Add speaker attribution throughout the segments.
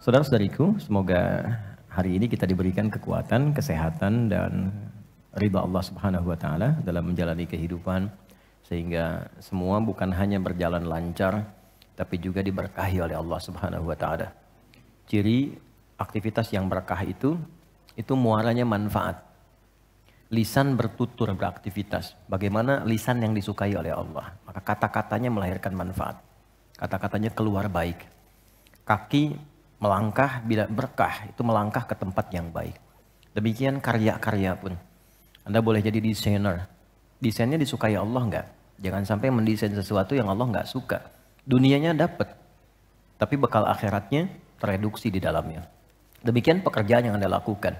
Speaker 1: Saudara-saudariku, semoga hari ini kita diberikan kekuatan, kesehatan dan ridha Allah Subhanahu wa taala dalam menjalani kehidupan sehingga semua bukan hanya berjalan lancar tapi juga diberkahi oleh Allah Subhanahu wa taala. Ciri aktivitas yang berkah itu itu muaranya manfaat. Lisan bertutur beraktivitas. Bagaimana lisan yang disukai oleh Allah, maka kata-katanya melahirkan manfaat. Kata-katanya keluar baik. Kaki melangkah bila berkah itu melangkah ke tempat yang baik. Demikian karya-karya pun. Anda boleh jadi desainer. Desainnya disukai Allah enggak Jangan sampai mendesain sesuatu yang Allah enggak suka. Dunianya dapat, tapi bekal akhiratnya tereduksi di dalamnya. Demikian pekerjaan yang Anda lakukan.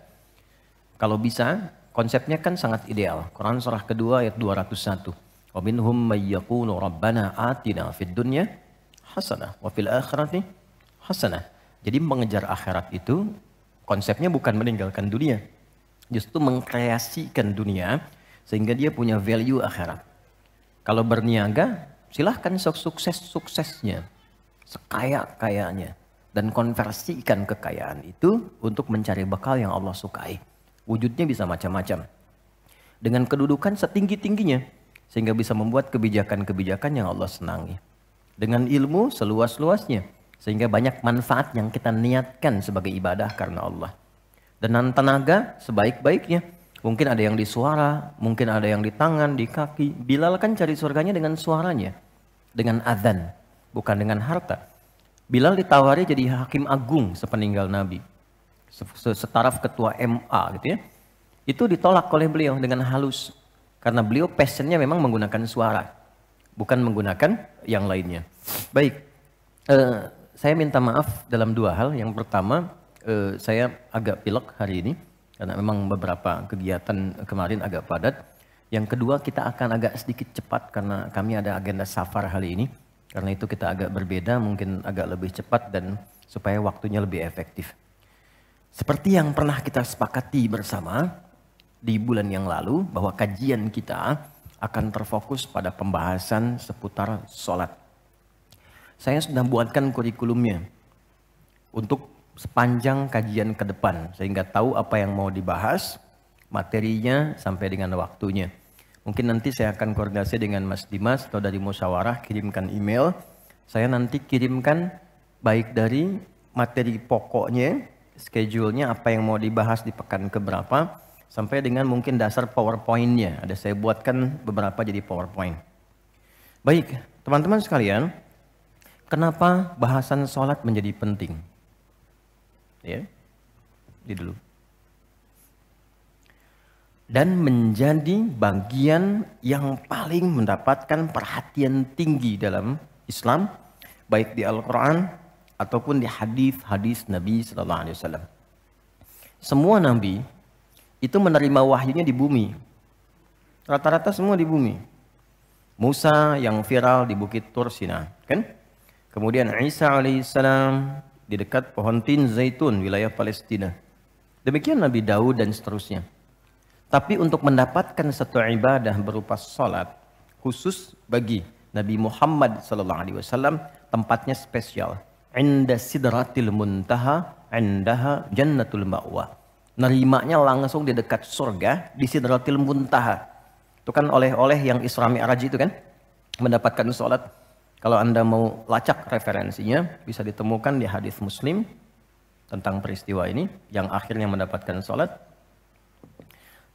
Speaker 1: Kalau bisa, konsepnya kan sangat ideal. Quran surah kedua ayat 201. Wa minhum رَبَّنَا rabbana atina fid dunya hasanah wa fil jadi mengejar akhirat itu konsepnya bukan meninggalkan dunia. Justru mengkreasikan dunia sehingga dia punya value akhirat. Kalau berniaga, silahkan sukses-suksesnya, sekaya-kayanya. Dan konversikan kekayaan itu untuk mencari bekal yang Allah sukai. Wujudnya bisa macam-macam. Dengan kedudukan setinggi-tingginya, sehingga bisa membuat kebijakan-kebijakan yang Allah senangi. Dengan ilmu seluas-luasnya, sehingga banyak manfaat yang kita niatkan sebagai ibadah karena Allah. Dan tenaga sebaik-baiknya. Mungkin ada yang di suara, mungkin ada yang di tangan, di kaki. Bilal kan cari surganya dengan suaranya. Dengan azan bukan dengan harta. Bilal ditawari jadi hakim agung sepeninggal Nabi. Setaraf ketua MA gitu ya. Itu ditolak oleh beliau dengan halus. Karena beliau passionnya memang menggunakan suara. Bukan menggunakan yang lainnya. Baik. Eh, saya minta maaf dalam dua hal. Yang pertama, eh, saya agak pilek hari ini karena memang beberapa kegiatan kemarin agak padat. Yang kedua, kita akan agak sedikit cepat karena kami ada agenda safar hari ini. Karena itu kita agak berbeda, mungkin agak lebih cepat dan supaya waktunya lebih efektif. Seperti yang pernah kita sepakati bersama di bulan yang lalu bahwa kajian kita akan terfokus pada pembahasan seputar sholat saya sudah buatkan kurikulumnya untuk sepanjang kajian ke depan sehingga tahu apa yang mau dibahas, materinya sampai dengan waktunya. Mungkin nanti saya akan koordinasi dengan Mas Dimas atau dari musyawarah kirimkan email. Saya nanti kirimkan baik dari materi pokoknya, schedule-nya apa yang mau dibahas di pekan keberapa sampai dengan mungkin dasar PowerPoint-nya. Ada saya buatkan beberapa jadi PowerPoint. Baik, teman-teman sekalian, kenapa bahasan sholat menjadi penting? Ya, di dulu. Dan menjadi bagian yang paling mendapatkan perhatian tinggi dalam Islam, baik di Al-Quran ataupun di hadis-hadis Nabi Sallallahu Alaihi Wasallam. Semua Nabi itu menerima wahyunya di bumi. Rata-rata semua di bumi. Musa yang viral di Bukit Tursina, kan? Kemudian Isa alaihissalam di dekat pohon tin zaitun wilayah Palestina. Demikian Nabi Daud dan seterusnya. Tapi untuk mendapatkan satu ibadah berupa salat khusus bagi Nabi Muhammad sallallahu alaihi wasallam tempatnya spesial. Inda sidratil muntaha, indaha jannatul ma'wa. Nerimanya langsung di dekat surga di sidratil muntaha. Itu kan oleh-oleh yang Isra Mi'raj itu kan mendapatkan salat kalau Anda mau lacak referensinya, bisa ditemukan di hadis Muslim tentang peristiwa ini yang akhirnya mendapatkan sholat.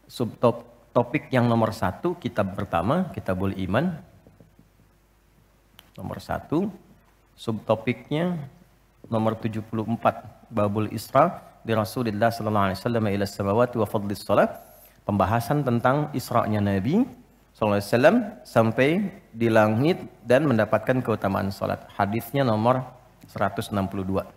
Speaker 1: Subtop topik yang nomor satu kitab pertama Kitabul Iman nomor satu subtopiknya nomor 74 Babul Isra di Rasulullah sallallahu alaihi wasallam ila samawati wa fadlis sholat. pembahasan tentang Isra'nya Nabi Wasallam sampai di langit dan mendapatkan keutamaan sholat. Hadisnya nomor 162.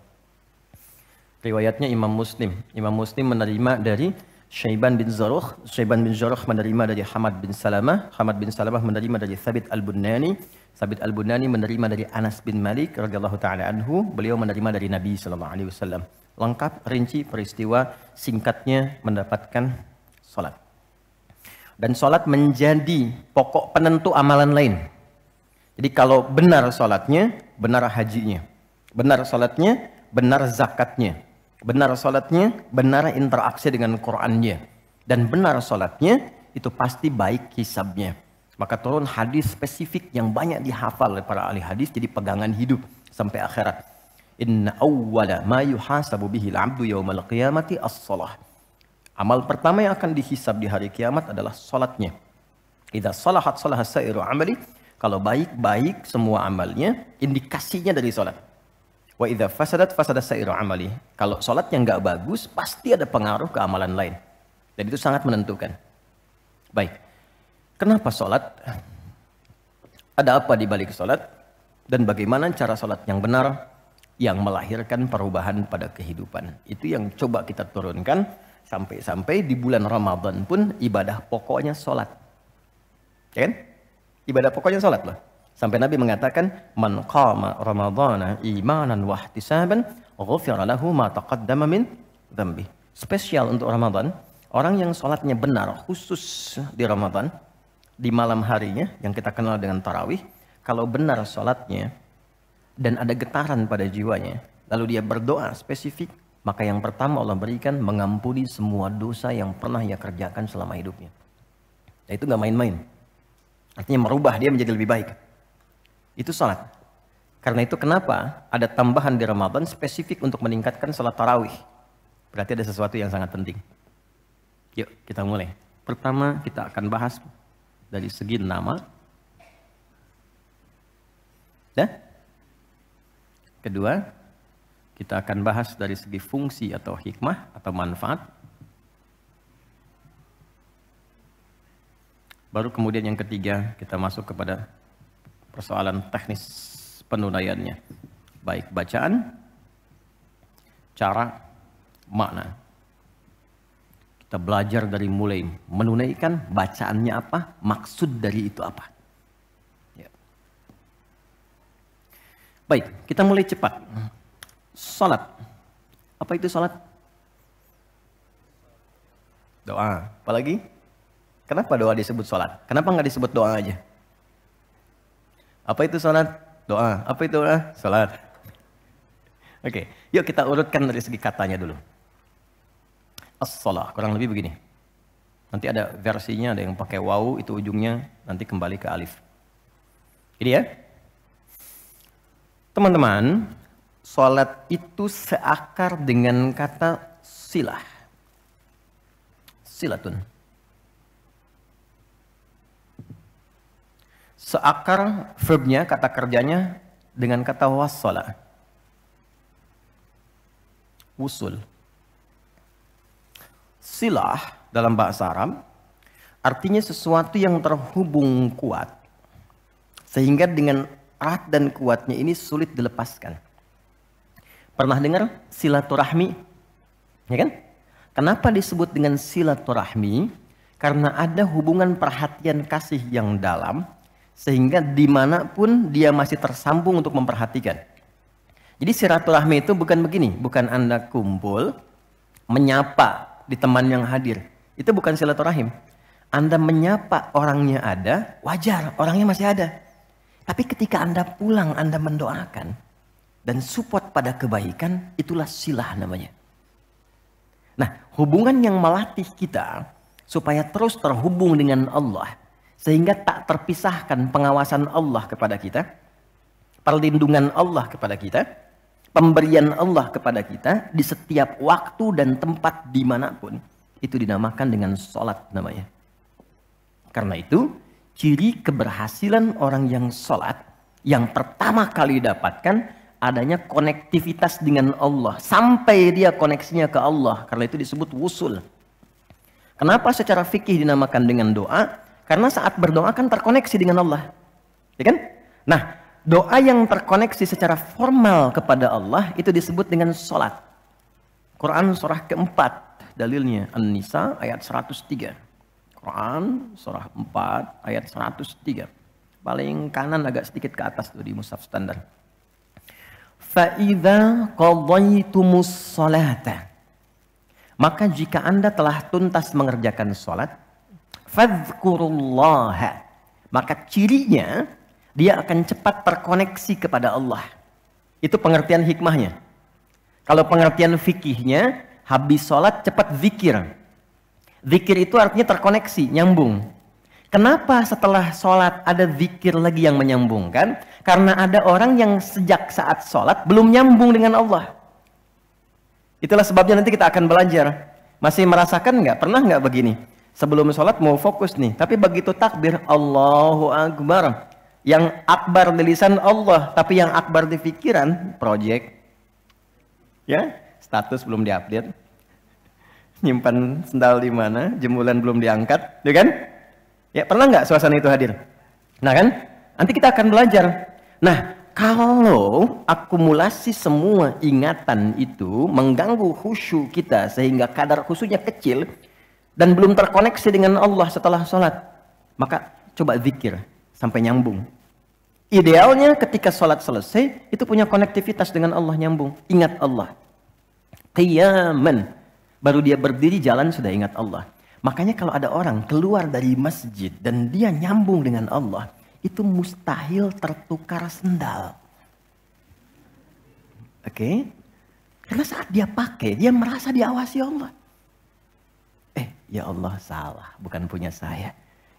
Speaker 1: Riwayatnya Imam Muslim. Imam Muslim menerima dari Syaiban bin Zaruh. Syaiban bin Zaruh menerima dari Hamad bin Salamah. Hamad bin Salamah menerima dari Thabit al-Bunani. Thabit al-Bunani menerima dari Anas bin Malik radhiyallahu taala anhu. Beliau menerima dari Nabi sallallahu alaihi wasallam. Lengkap rinci peristiwa singkatnya mendapatkan salat. Dan sholat menjadi pokok penentu amalan lain. Jadi kalau benar sholatnya, benar hajinya. Benar sholatnya, benar zakatnya. Benar sholatnya, benar interaksi dengan Qur'annya. Dan benar sholatnya, itu pasti baik hisabnya. Maka turun hadis spesifik yang banyak dihafal oleh para ahli hadis jadi pegangan hidup sampai akhirat. Inna awwala ma yuhasabu bihi al-'abdu yawmal qiyamati as-salah. Amal pertama yang akan dihisab di hari kiamat adalah sholatnya. Idza salahat salaha sa'iru amali. Kalau baik, baik semua amalnya. Indikasinya dari sholat. Wa idza fasadat fasadat sa'iru amali. Kalau sholatnya nggak bagus, pasti ada pengaruh ke amalan lain. Dan itu sangat menentukan. Baik. Kenapa sholat? Ada apa di balik sholat? Dan bagaimana cara sholat yang benar yang melahirkan perubahan pada kehidupan? Itu yang coba kita turunkan Sampai-sampai di bulan Ramadan pun ibadah pokoknya sholat. Ya kan? Ibadah pokoknya sholat loh. Sampai Nabi mengatakan, Man qama Ramadana imanan wahtisaban, ghufira lahu ma taqaddama min dhambi. Spesial untuk Ramadan, orang yang sholatnya benar khusus di Ramadan, di malam harinya yang kita kenal dengan tarawih, kalau benar sholatnya dan ada getaran pada jiwanya, lalu dia berdoa spesifik maka yang pertama Allah berikan mengampuni semua dosa yang pernah ia kerjakan selama hidupnya. Nah, itu nggak main-main. Artinya merubah dia menjadi lebih baik. Itu salat. Karena itu kenapa ada tambahan di Ramadan spesifik untuk meningkatkan salat tarawih. Berarti ada sesuatu yang sangat penting. Yuk kita mulai. Pertama kita akan bahas dari segi nama. Ya? kedua kita akan bahas dari segi fungsi atau hikmah atau manfaat. Baru kemudian yang ketiga kita masuk kepada persoalan teknis penunaiannya. Baik bacaan, cara, makna. Kita belajar dari mulai menunaikan bacaannya apa, maksud dari itu apa. Ya. Baik, kita mulai cepat. Salat. Apa itu salat? Doa. Apalagi? Kenapa doa disebut salat? Kenapa nggak disebut doa aja? Apa itu salat? Doa. Apa itu doa? Salat. Oke, okay. yuk kita urutkan dari segi katanya dulu. As-salah, kurang lebih begini. Nanti ada versinya, ada yang pakai wau, itu ujungnya nanti kembali ke alif. Ini ya. Teman-teman, Salat itu seakar dengan kata silah. Silatun. Seakar verbnya, kata kerjanya dengan kata wassalah. Usul. Silah dalam bahasa Arab artinya sesuatu yang terhubung kuat. Sehingga dengan erat dan kuatnya ini sulit dilepaskan. Pernah dengar silaturahmi? Ya kan? Kenapa disebut dengan silaturahmi? Karena ada hubungan perhatian kasih yang dalam sehingga dimanapun dia masih tersambung untuk memperhatikan. Jadi silaturahmi itu bukan begini, bukan Anda kumpul, menyapa di teman yang hadir. Itu bukan silaturahim. Anda menyapa orangnya ada, wajar orangnya masih ada. Tapi ketika Anda pulang, Anda mendoakan, dan support pada kebaikan itulah silah namanya. Nah, hubungan yang melatih kita supaya terus terhubung dengan Allah sehingga tak terpisahkan pengawasan Allah kepada kita, perlindungan Allah kepada kita, pemberian Allah kepada kita di setiap waktu dan tempat dimanapun itu dinamakan dengan sholat namanya. Karena itu, ciri keberhasilan orang yang sholat yang pertama kali dapatkan adanya konektivitas dengan Allah sampai dia koneksinya ke Allah karena itu disebut wusul kenapa secara fikih dinamakan dengan doa karena saat berdoa kan terkoneksi dengan Allah ya kan nah doa yang terkoneksi secara formal kepada Allah itu disebut dengan sholat Quran surah keempat dalilnya An-Nisa ayat 103 Quran surah 4 ayat 103 paling kanan agak sedikit ke atas tuh di musaf standar Fa'idha qadaytumus sholata. Maka jika anda telah tuntas mengerjakan sholat, fadhkurullaha. Maka cirinya, dia akan cepat terkoneksi kepada Allah. Itu pengertian hikmahnya. Kalau pengertian fikihnya, habis sholat cepat zikir. Zikir itu artinya terkoneksi, nyambung. Kenapa setelah sholat ada zikir lagi yang menyambungkan? Karena ada orang yang sejak saat sholat belum nyambung dengan Allah. Itulah sebabnya nanti kita akan belajar. Masih merasakan nggak? Pernah nggak begini? Sebelum sholat mau fokus nih. Tapi begitu takbir Allahu Akbar. Yang akbar di lisan Allah. Tapi yang akbar di pikiran, project. Ya, status belum diupdate. Nyimpan sendal di mana, jemulan belum diangkat. Ya kan? Ya, pernah nggak suasana itu hadir? Nah kan, nanti kita akan belajar. Nah, kalau akumulasi semua ingatan itu mengganggu khusyuk kita sehingga kadar khusyuknya kecil dan belum terkoneksi dengan Allah setelah sholat, maka coba zikir sampai nyambung. Idealnya ketika sholat selesai, itu punya konektivitas dengan Allah nyambung. Ingat Allah. Qiyaman. Baru dia berdiri jalan sudah ingat Allah. Makanya kalau ada orang keluar dari masjid dan dia nyambung dengan Allah, itu mustahil tertukar sendal. Oke? Okay? Karena saat dia pakai, dia merasa diawasi Allah. Eh, ya Allah salah, bukan punya saya.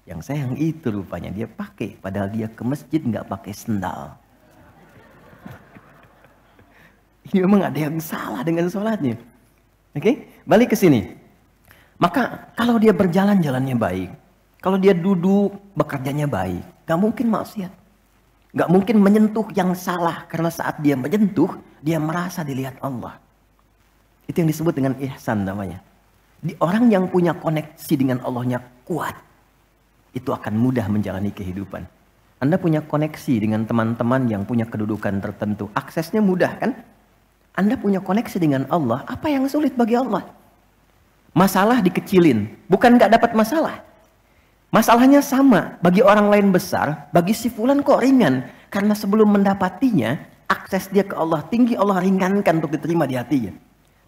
Speaker 1: Yang saya yang itu rupanya dia pakai, padahal dia ke masjid nggak pakai sendal. Ini ya, memang ada yang salah dengan sholatnya. Oke, okay? balik ke sini. Maka kalau dia berjalan jalannya baik, kalau dia duduk bekerjanya baik, gak mungkin maksiat. Gak mungkin menyentuh yang salah karena saat dia menyentuh, dia merasa dilihat Allah. Itu yang disebut dengan ihsan namanya. Di orang yang punya koneksi dengan Allahnya kuat, itu akan mudah menjalani kehidupan. Anda punya koneksi dengan teman-teman yang punya kedudukan tertentu, aksesnya mudah kan? Anda punya koneksi dengan Allah, apa yang sulit bagi Allah? Masalah dikecilin, bukan nggak dapat masalah. Masalahnya sama, bagi orang lain besar, bagi si fulan kok ringan. Karena sebelum mendapatinya, akses dia ke Allah tinggi, Allah ringankan untuk diterima di hatinya.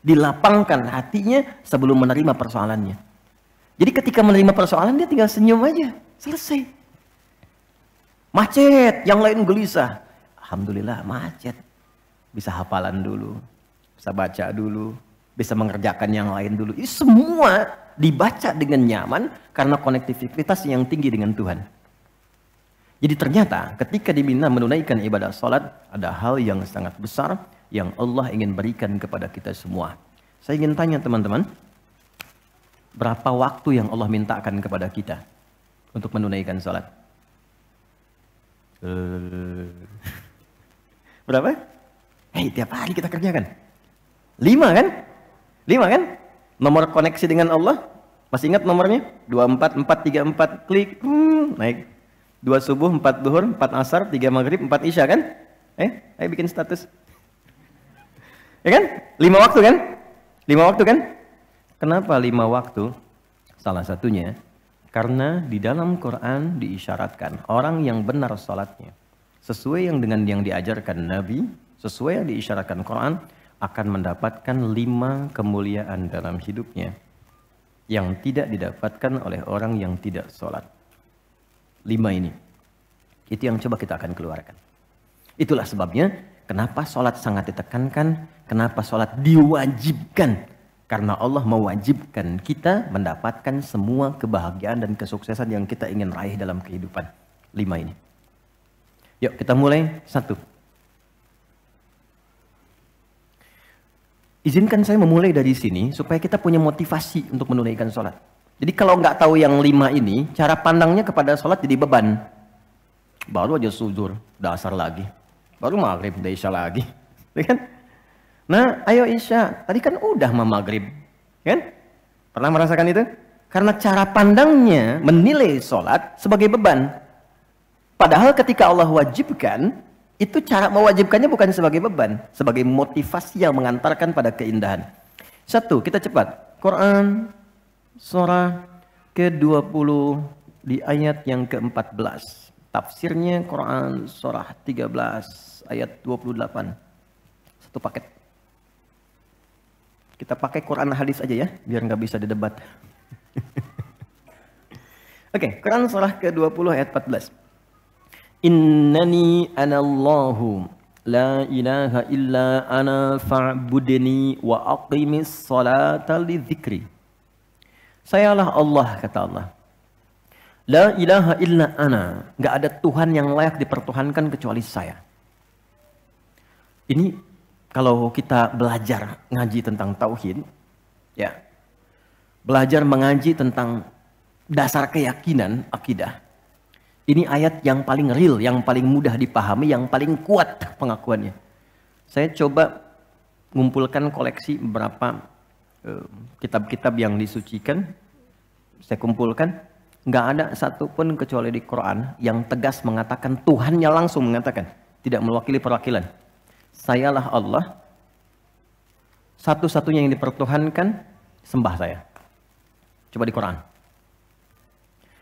Speaker 1: Dilapangkan hatinya sebelum menerima persoalannya. Jadi ketika menerima persoalan, dia tinggal senyum aja. Selesai. Macet, yang lain gelisah. Alhamdulillah macet. Bisa hafalan dulu, bisa baca dulu, bisa mengerjakan yang lain dulu. Ini semua dibaca dengan nyaman karena konektivitas yang tinggi dengan Tuhan. Jadi ternyata ketika diminta menunaikan ibadah sholat, ada hal yang sangat besar yang Allah ingin berikan kepada kita semua. Saya ingin tanya teman-teman, berapa waktu yang Allah mintakan kepada kita untuk menunaikan sholat? Eh, berapa? Hei, tiap hari kita kerjakan. Lima kan? Lima kan? Nomor koneksi dengan Allah. Masih ingat nomornya? 24434 klik. Hmm, naik. 2 subuh, 4 duhur, 4 asar, 3 maghrib, 4 isya kan? Eh, ayo bikin status. ya kan? 5 waktu kan? 5 waktu kan? Kenapa 5 waktu? Salah satunya karena di dalam Quran diisyaratkan orang yang benar salatnya sesuai yang dengan yang diajarkan Nabi, sesuai yang diisyaratkan Quran, akan mendapatkan lima kemuliaan dalam hidupnya yang tidak didapatkan oleh orang yang tidak sholat. Lima ini. Itu yang coba kita akan keluarkan. Itulah sebabnya kenapa sholat sangat ditekankan, kenapa sholat diwajibkan. Karena Allah mewajibkan kita mendapatkan semua kebahagiaan dan kesuksesan yang kita ingin raih dalam kehidupan. Lima ini. Yuk kita mulai. Satu. Izinkan saya memulai dari sini supaya kita punya motivasi untuk menunaikan sholat. Jadi kalau nggak tahu yang lima ini, cara pandangnya kepada sholat jadi beban. Baru aja sujud dasar lagi. Baru maghrib, desa lagi. Ya kan? Nah, ayo isya. Tadi kan udah mah maghrib. Ya kan? Pernah merasakan itu? Karena cara pandangnya menilai sholat sebagai beban. Padahal ketika Allah wajibkan, itu cara mewajibkannya bukan sebagai beban, sebagai motivasi yang mengantarkan pada keindahan. Satu, kita cepat. Quran surah ke-20 di ayat yang ke-14. Tafsirnya Quran surah 13 ayat 28. Satu paket. Kita pakai Quran hadis aja ya, biar nggak bisa didebat. Oke, okay, Quran surah ke-20 ayat 14 innani anallahu la ilaha illa ana fa'budni wa aqimis salata li dzikri. Sayalah Allah kata Allah. La ilaha illa ana. Gak ada Tuhan yang layak dipertuhankan kecuali saya. Ini kalau kita belajar ngaji tentang tauhid, ya. Belajar mengaji tentang dasar keyakinan akidah ini ayat yang paling real, yang paling mudah dipahami, yang paling kuat pengakuannya. Saya coba mengumpulkan koleksi beberapa eh, kitab-kitab uh, yang disucikan. Saya kumpulkan, nggak ada satupun kecuali di Quran yang tegas mengatakan Tuhannya langsung mengatakan, tidak mewakili perwakilan. Sayalah Allah, satu-satunya yang dipertuhankan, sembah saya. Coba di Quran.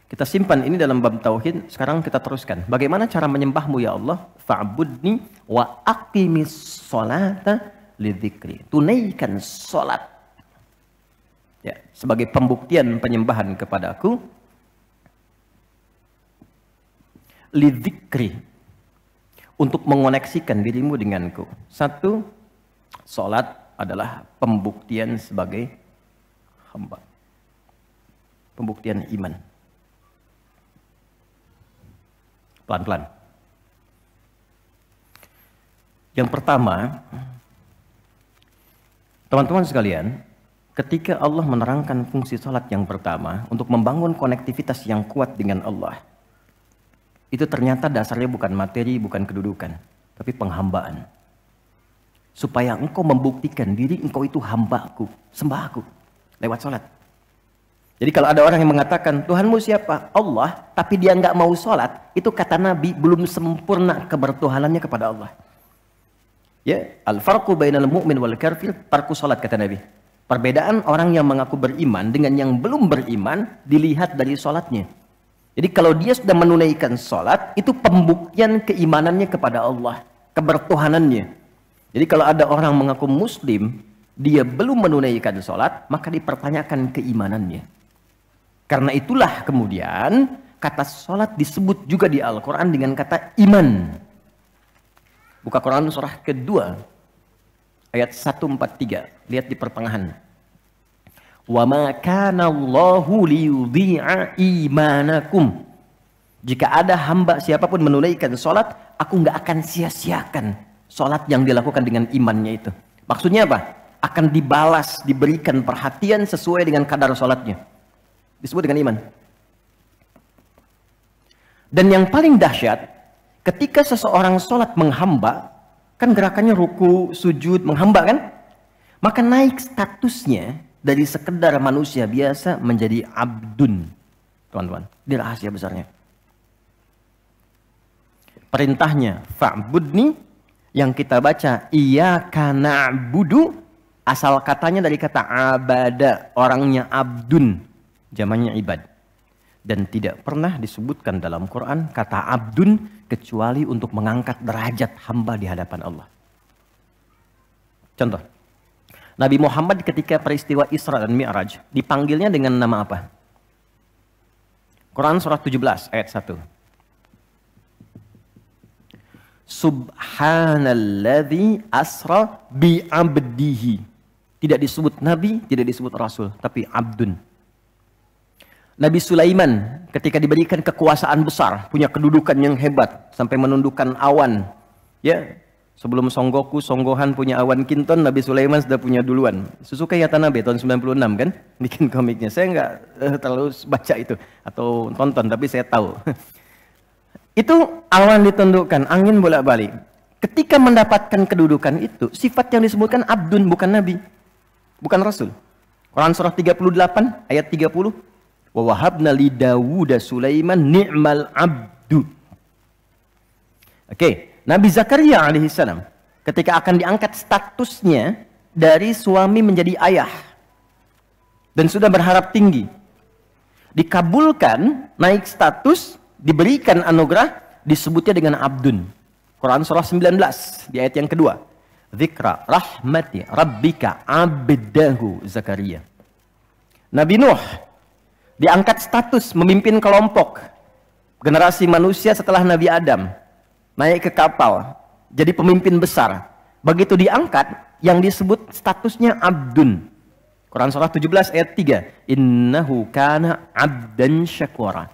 Speaker 1: Kita simpan ini dalam bab tauhid. Sekarang kita teruskan. Bagaimana cara menyembahmu ya Allah? Fa'budni wa aqimis salata lidzikri. Tunaikan solat. Ya, sebagai pembuktian penyembahan kepadaku. Lidzikri. Untuk mengoneksikan dirimu denganku. Satu, solat adalah pembuktian sebagai hamba. Pembuktian iman. pelan-pelan. Yang pertama, teman-teman sekalian, ketika Allah menerangkan fungsi salat yang pertama untuk membangun konektivitas yang kuat dengan Allah, itu ternyata dasarnya bukan materi, bukan kedudukan, tapi penghambaan. Supaya engkau membuktikan diri engkau itu hambaku, sembahku, lewat sholat. Jadi kalau ada orang yang mengatakan Tuhanmu siapa? Allah, tapi dia nggak mau sholat, itu kata Nabi belum sempurna kebertuhanannya kepada Allah. Ya, al farqu bainal mu'min wal kafir tarku sholat kata Nabi. Perbedaan orang yang mengaku beriman dengan yang belum beriman dilihat dari sholatnya. Jadi kalau dia sudah menunaikan sholat, itu pembuktian keimanannya kepada Allah, kebertuhanannya. Jadi kalau ada orang mengaku muslim, dia belum menunaikan sholat, maka dipertanyakan keimanannya. Karena itulah kemudian kata sholat disebut juga di Al-Quran dengan kata iman. Buka Quran surah kedua ayat 143. Lihat di pertengahan. Wa ma kana Allahu liyudhi'a imanakum. Jika ada hamba siapapun menunaikan sholat, aku nggak akan sia-siakan sholat yang dilakukan dengan imannya itu. Maksudnya apa? Akan dibalas, diberikan perhatian sesuai dengan kadar sholatnya disebut dengan iman. Dan yang paling dahsyat, ketika seseorang sholat menghamba, kan gerakannya ruku, sujud, menghamba kan? Maka naik statusnya dari sekedar manusia biasa menjadi abdun. Teman-teman, ini rahasia besarnya. Perintahnya, fa'budni, yang kita baca, iya kana budu, asal katanya dari kata abada, orangnya abdun, jamannya ibad. Dan tidak pernah disebutkan dalam Quran kata abdun kecuali untuk mengangkat derajat hamba di hadapan Allah. Contoh, Nabi Muhammad ketika peristiwa Isra dan Mi'raj dipanggilnya dengan nama apa? Quran surat 17 ayat 1. Subhanalladzi asra bi Tidak disebut nabi, tidak disebut rasul, tapi abdun. Nabi Sulaiman ketika diberikan kekuasaan besar, punya kedudukan yang hebat sampai menundukkan awan. Ya, sebelum Songgoku, Songgohan punya awan kinton, Nabi Sulaiman sudah punya duluan. Susuke Yatanabe tahun 96 kan, bikin komiknya. Saya nggak uh, terlalu baca itu atau tonton, tapi saya tahu. itu awan ditundukkan, angin bolak-balik. Ketika mendapatkan kedudukan itu, sifat yang disebutkan abdun bukan nabi, bukan rasul. Quran surah 38 ayat 30 Wa wahabna li Dawud Sulaiman ni'mal abdu. Oke, Nabi Zakaria alaihissalam ketika akan diangkat statusnya dari suami menjadi ayah dan sudah berharap tinggi. Dikabulkan, naik status, diberikan anugerah, disebutnya dengan abdun. Quran surah 19 di ayat yang kedua. Zikra rahmati rabbika abdahu Zakaria. Nabi Nuh diangkat status memimpin kelompok generasi manusia setelah Nabi Adam naik ke kapal jadi pemimpin besar begitu diangkat yang disebut statusnya abdun Quran surah 17 ayat 3 innahu kana abdan syakura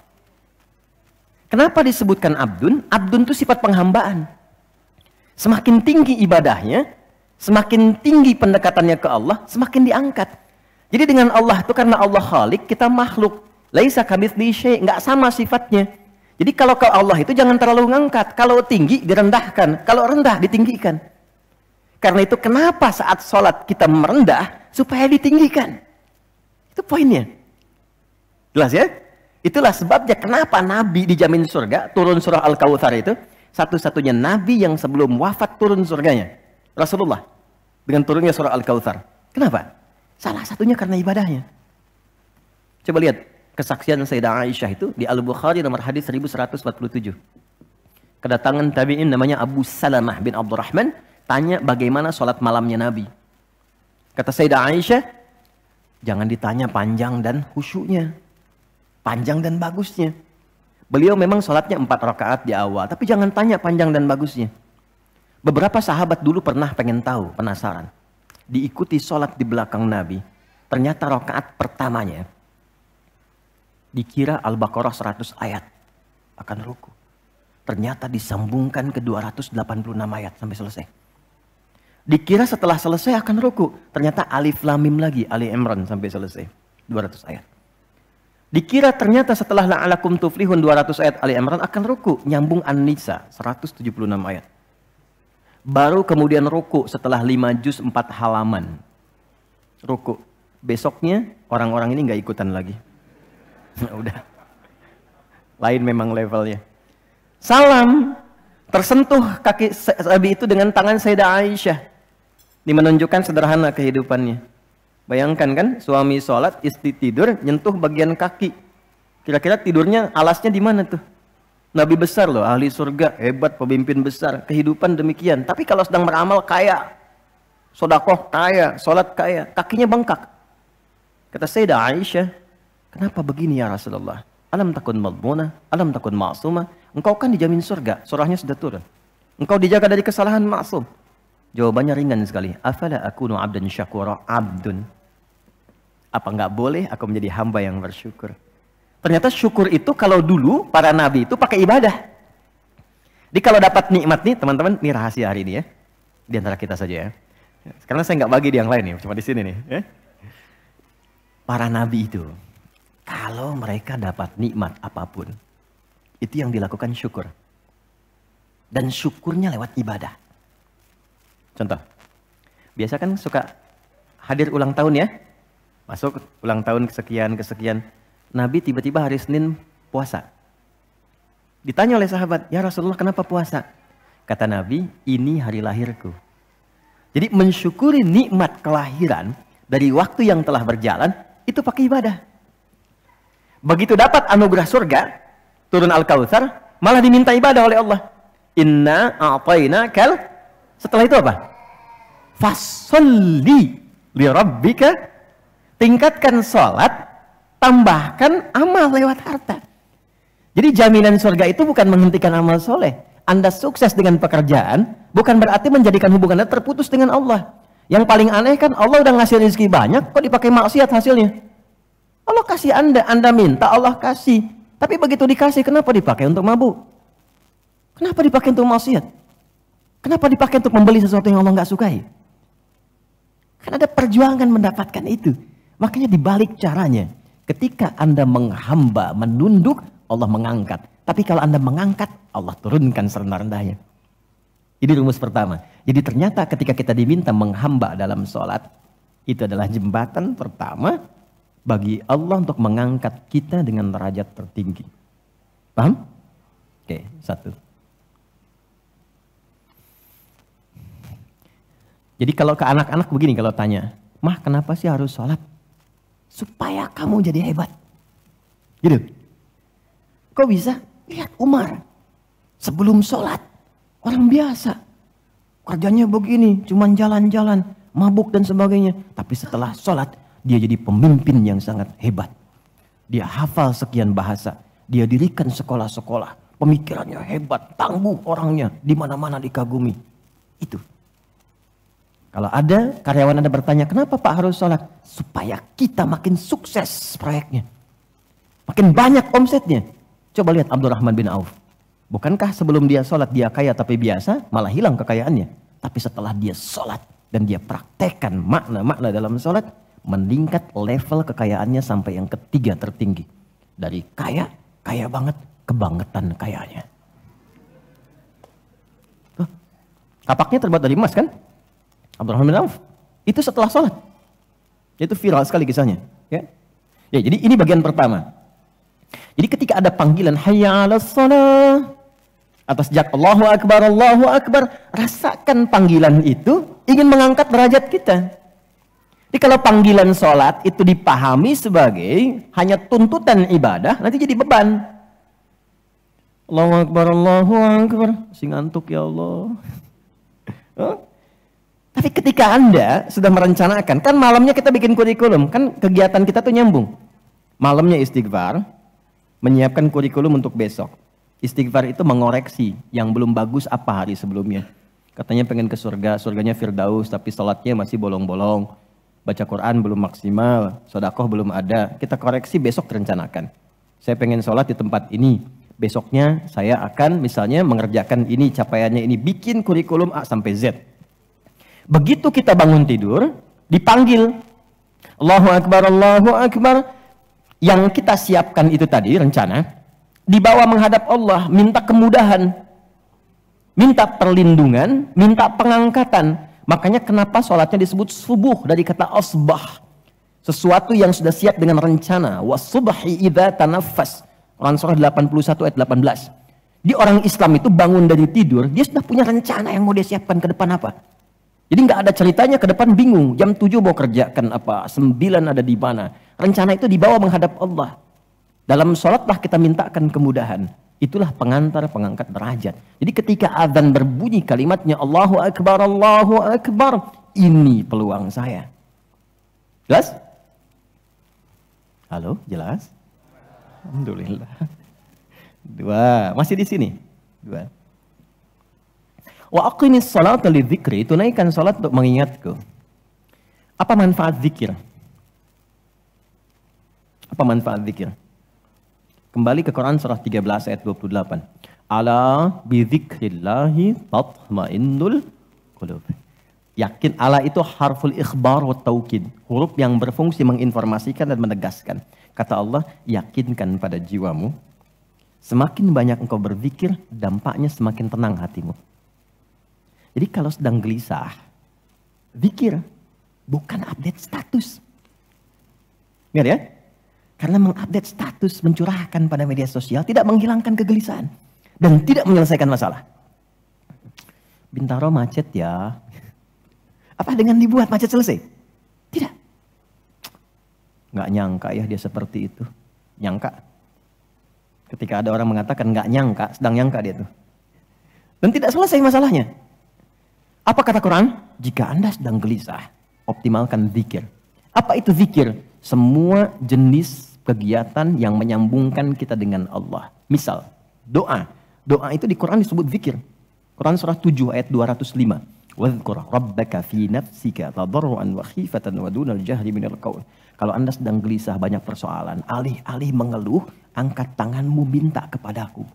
Speaker 1: kenapa disebutkan abdun abdun itu sifat penghambaan semakin tinggi ibadahnya semakin tinggi pendekatannya ke Allah semakin diangkat jadi dengan Allah itu karena Allah Khalik, kita makhluk. Laisa kami syai, nggak sama sifatnya. Jadi kalau ke Allah itu jangan terlalu ngangkat. Kalau tinggi direndahkan, kalau rendah ditinggikan. Karena itu kenapa saat sholat kita merendah supaya ditinggikan. Itu poinnya. Jelas ya? Itulah sebabnya kenapa Nabi dijamin surga, turun surah Al-Kautsar itu, satu-satunya Nabi yang sebelum wafat turun surganya. Rasulullah. Dengan turunnya surah Al-Kautsar. Kenapa? Salah satunya karena ibadahnya. Coba lihat kesaksian Sayyidah Aisyah itu di Al-Bukhari nomor hadis 1147. Kedatangan tabi'in namanya Abu Salamah bin Abdurrahman tanya bagaimana sholat malamnya Nabi. Kata Sayyidah Aisyah, jangan ditanya panjang dan khusyuknya. Panjang dan bagusnya. Beliau memang sholatnya empat rakaat di awal, tapi jangan tanya panjang dan bagusnya. Beberapa sahabat dulu pernah pengen tahu, penasaran diikuti sholat di belakang Nabi, ternyata rokaat pertamanya dikira Al-Baqarah 100 ayat akan ruku. Ternyata disambungkan ke 286 ayat sampai selesai. Dikira setelah selesai akan ruku. Ternyata alif lamim lagi, ali imran sampai selesai. 200 ayat. Dikira ternyata setelah la'alakum tuflihun 200 ayat ali imran akan ruku. Nyambung an-nisa 176 ayat. Baru kemudian ruku setelah lima juz empat halaman. Ruku. Besoknya orang-orang ini nggak ikutan lagi. Udah. Lain memang levelnya. Salam. Tersentuh kaki Nabi itu dengan tangan Sayyidah Aisyah. ini menunjukkan sederhana kehidupannya. Bayangkan kan suami sholat, istri tidur, nyentuh bagian kaki. Kira-kira tidurnya alasnya di mana tuh? Nabi besar loh, ahli surga, hebat, pemimpin besar. Kehidupan demikian. Tapi kalau sedang beramal kaya. Sodakoh kaya, sholat kaya. Kakinya bengkak. Kata Sayyidah Aisyah, kenapa begini ya Rasulullah? Alam takun madmuna, alam takun ma'asuma. Engkau kan dijamin surga, surahnya sudah turun. Engkau dijaga dari kesalahan ma'asum. Jawabannya ringan sekali. Afala akunu abdan syakura abdun. Apa enggak boleh aku menjadi hamba yang bersyukur? Ternyata syukur itu kalau dulu para nabi itu pakai ibadah. Jadi kalau dapat nikmat nih teman-teman, ini rahasia hari ini ya. Di antara kita saja ya. Karena saya nggak bagi di yang lain nih, cuma di sini nih. Ya. Para nabi itu, kalau mereka dapat nikmat apapun, itu yang dilakukan syukur. Dan syukurnya lewat ibadah. Contoh, biasa kan suka hadir ulang tahun ya. Masuk ulang tahun kesekian, kesekian Nabi tiba-tiba hari Senin puasa. Ditanya oleh sahabat, ya Rasulullah kenapa puasa? Kata Nabi, ini hari lahirku. Jadi mensyukuri nikmat kelahiran dari waktu yang telah berjalan, itu pakai ibadah. Begitu dapat anugerah surga, turun Al-Kautsar, malah diminta ibadah oleh Allah. Inna a'tayna kal. Setelah itu apa? Fasalli li rabbika. Tingkatkan salat tambahkan amal lewat harta. Jadi jaminan surga itu bukan menghentikan amal soleh. Anda sukses dengan pekerjaan, bukan berarti menjadikan hubungan Anda terputus dengan Allah. Yang paling aneh kan Allah udah ngasih rezeki banyak, kok dipakai maksiat hasilnya? Allah kasih Anda, Anda minta Allah kasih. Tapi begitu dikasih, kenapa dipakai untuk mabuk? Kenapa dipakai untuk maksiat? Kenapa dipakai untuk membeli sesuatu yang Allah nggak sukai? Kan ada perjuangan mendapatkan itu. Makanya dibalik caranya. Ketika Anda menghamba, menunduk, Allah mengangkat. Tapi kalau Anda mengangkat, Allah turunkan serendah-rendahnya. Ini rumus pertama. Jadi ternyata ketika kita diminta menghamba dalam sholat, itu adalah jembatan pertama bagi Allah untuk mengangkat kita dengan derajat tertinggi. Paham? Oke, satu. Jadi kalau ke anak-anak begini kalau tanya, mah kenapa sih harus sholat? supaya kamu jadi hebat. Gitu. Kok bisa? Lihat Umar. Sebelum sholat, orang biasa. Kerjanya begini, cuman jalan-jalan, mabuk dan sebagainya. Tapi setelah sholat, dia jadi pemimpin yang sangat hebat. Dia hafal sekian bahasa. Dia dirikan sekolah-sekolah. Pemikirannya hebat, tangguh orangnya. dimana mana dikagumi. Itu kalau ada karyawan Anda bertanya, kenapa Pak harus sholat? Supaya kita makin sukses proyeknya. Makin banyak omsetnya. Coba lihat Abdurrahman bin Auf. Bukankah sebelum dia sholat dia kaya tapi biasa malah hilang kekayaannya. Tapi setelah dia sholat dan dia praktekkan makna-makna dalam sholat. Meningkat level kekayaannya sampai yang ketiga tertinggi. Dari kaya, kaya banget, kebangetan kayanya. Kapaknya terbuat dari emas kan? Abdurrahman bin Auf. Itu setelah sholat. Itu viral sekali kisahnya. Ya. ya jadi ini bagian pertama. Jadi ketika ada panggilan hayya ala sholat. Atas sejak Allahu Akbar, Allahu Akbar. Rasakan panggilan itu ingin mengangkat derajat kita. Jadi kalau panggilan sholat itu dipahami sebagai hanya tuntutan ibadah, nanti jadi beban. Allahu Akbar, Allahu Akbar. Si ngantuk ya Allah. Tapi ketika Anda sudah merencanakan, kan malamnya kita bikin kurikulum, kan kegiatan kita tuh nyambung. Malamnya istighfar, menyiapkan kurikulum untuk besok. Istighfar itu mengoreksi yang belum bagus apa hari sebelumnya. Katanya pengen ke surga, surganya Firdaus, tapi sholatnya masih bolong-bolong. Baca Quran belum maksimal, sodakoh belum ada. Kita koreksi besok rencanakan. Saya pengen sholat di tempat ini. Besoknya saya akan misalnya mengerjakan ini, capaiannya ini. Bikin kurikulum A sampai Z Begitu kita bangun tidur, dipanggil. Allahu Akbar, Allahu Akbar. Yang kita siapkan itu tadi, rencana. Dibawa menghadap Allah, minta kemudahan. Minta perlindungan, minta pengangkatan. Makanya kenapa sholatnya disebut subuh dari kata asbah. Sesuatu yang sudah siap dengan rencana. Wasubahi idha tanafas. Quran surah 81 ayat 18. Di orang Islam itu bangun dari tidur, dia sudah punya rencana yang mau dia siapkan ke depan apa. Jadi nggak ada ceritanya ke depan bingung. Jam 7 mau kerjakan apa, 9 ada di mana. Rencana itu dibawa menghadap Allah. Dalam sholatlah kita mintakan kemudahan. Itulah pengantar pengangkat derajat. Jadi ketika azan berbunyi kalimatnya Allahu Akbar, Allahu Akbar. Ini peluang saya. Jelas? Halo, jelas? Alhamdulillah. Dua, masih di sini. Dua. Wa aqimis salata lidzikri, tunaikan salat untuk mengingatku. Apa manfaat zikir? Apa manfaat zikir? Kembali ke Quran surah 13 ayat 28. Ala bidzikrillahi tatmainnul qulub. Yakin ala itu harful ikhbar wa taukid. Huruf yang berfungsi menginformasikan dan menegaskan. Kata Allah, yakinkan pada jiwamu. Semakin banyak engkau berzikir, dampaknya semakin tenang hatimu. Jadi kalau sedang gelisah, zikir bukan update status. Biar ya? Karena mengupdate status, mencurahkan pada media sosial tidak menghilangkan kegelisahan dan tidak menyelesaikan masalah. Bintaro macet ya. Apa dengan dibuat macet selesai? Tidak. Gak nyangka ya dia seperti itu. Nyangka. Ketika ada orang mengatakan gak nyangka, sedang nyangka dia tuh. Dan tidak selesai masalahnya. Apa kata Quran? Jika Anda sedang gelisah, optimalkan zikir. Apa itu zikir? Semua jenis kegiatan yang menyambungkan kita dengan Allah. Misal, doa. Doa itu di Quran disebut zikir. Quran surah 7 ayat 205. Wadhkur rabbaka fi nafsika tadarruan wa khifatan wa dunal jahri minal Kalau Anda sedang gelisah banyak persoalan, alih-alih mengeluh, angkat tanganmu minta kepadaku.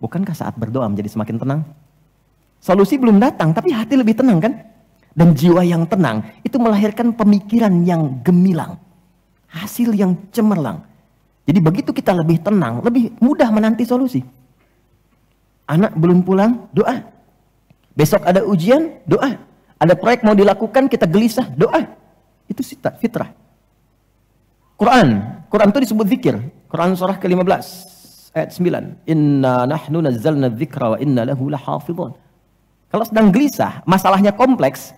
Speaker 1: Bukankah saat berdoa menjadi semakin tenang? Solusi belum datang, tapi hati lebih tenang kan? Dan jiwa yang tenang itu melahirkan pemikiran yang gemilang. Hasil yang cemerlang. Jadi begitu kita lebih tenang, lebih mudah menanti solusi. Anak belum pulang, doa. Besok ada ujian, doa. Ada proyek mau dilakukan, kita gelisah, doa. Itu fitrah. Quran, Quran itu disebut zikir. Quran surah ke-15 ayat 9. Inna nahnu nazzalna dzikra wa inna lahu lahafidhun. Kalau sedang gelisah, masalahnya kompleks,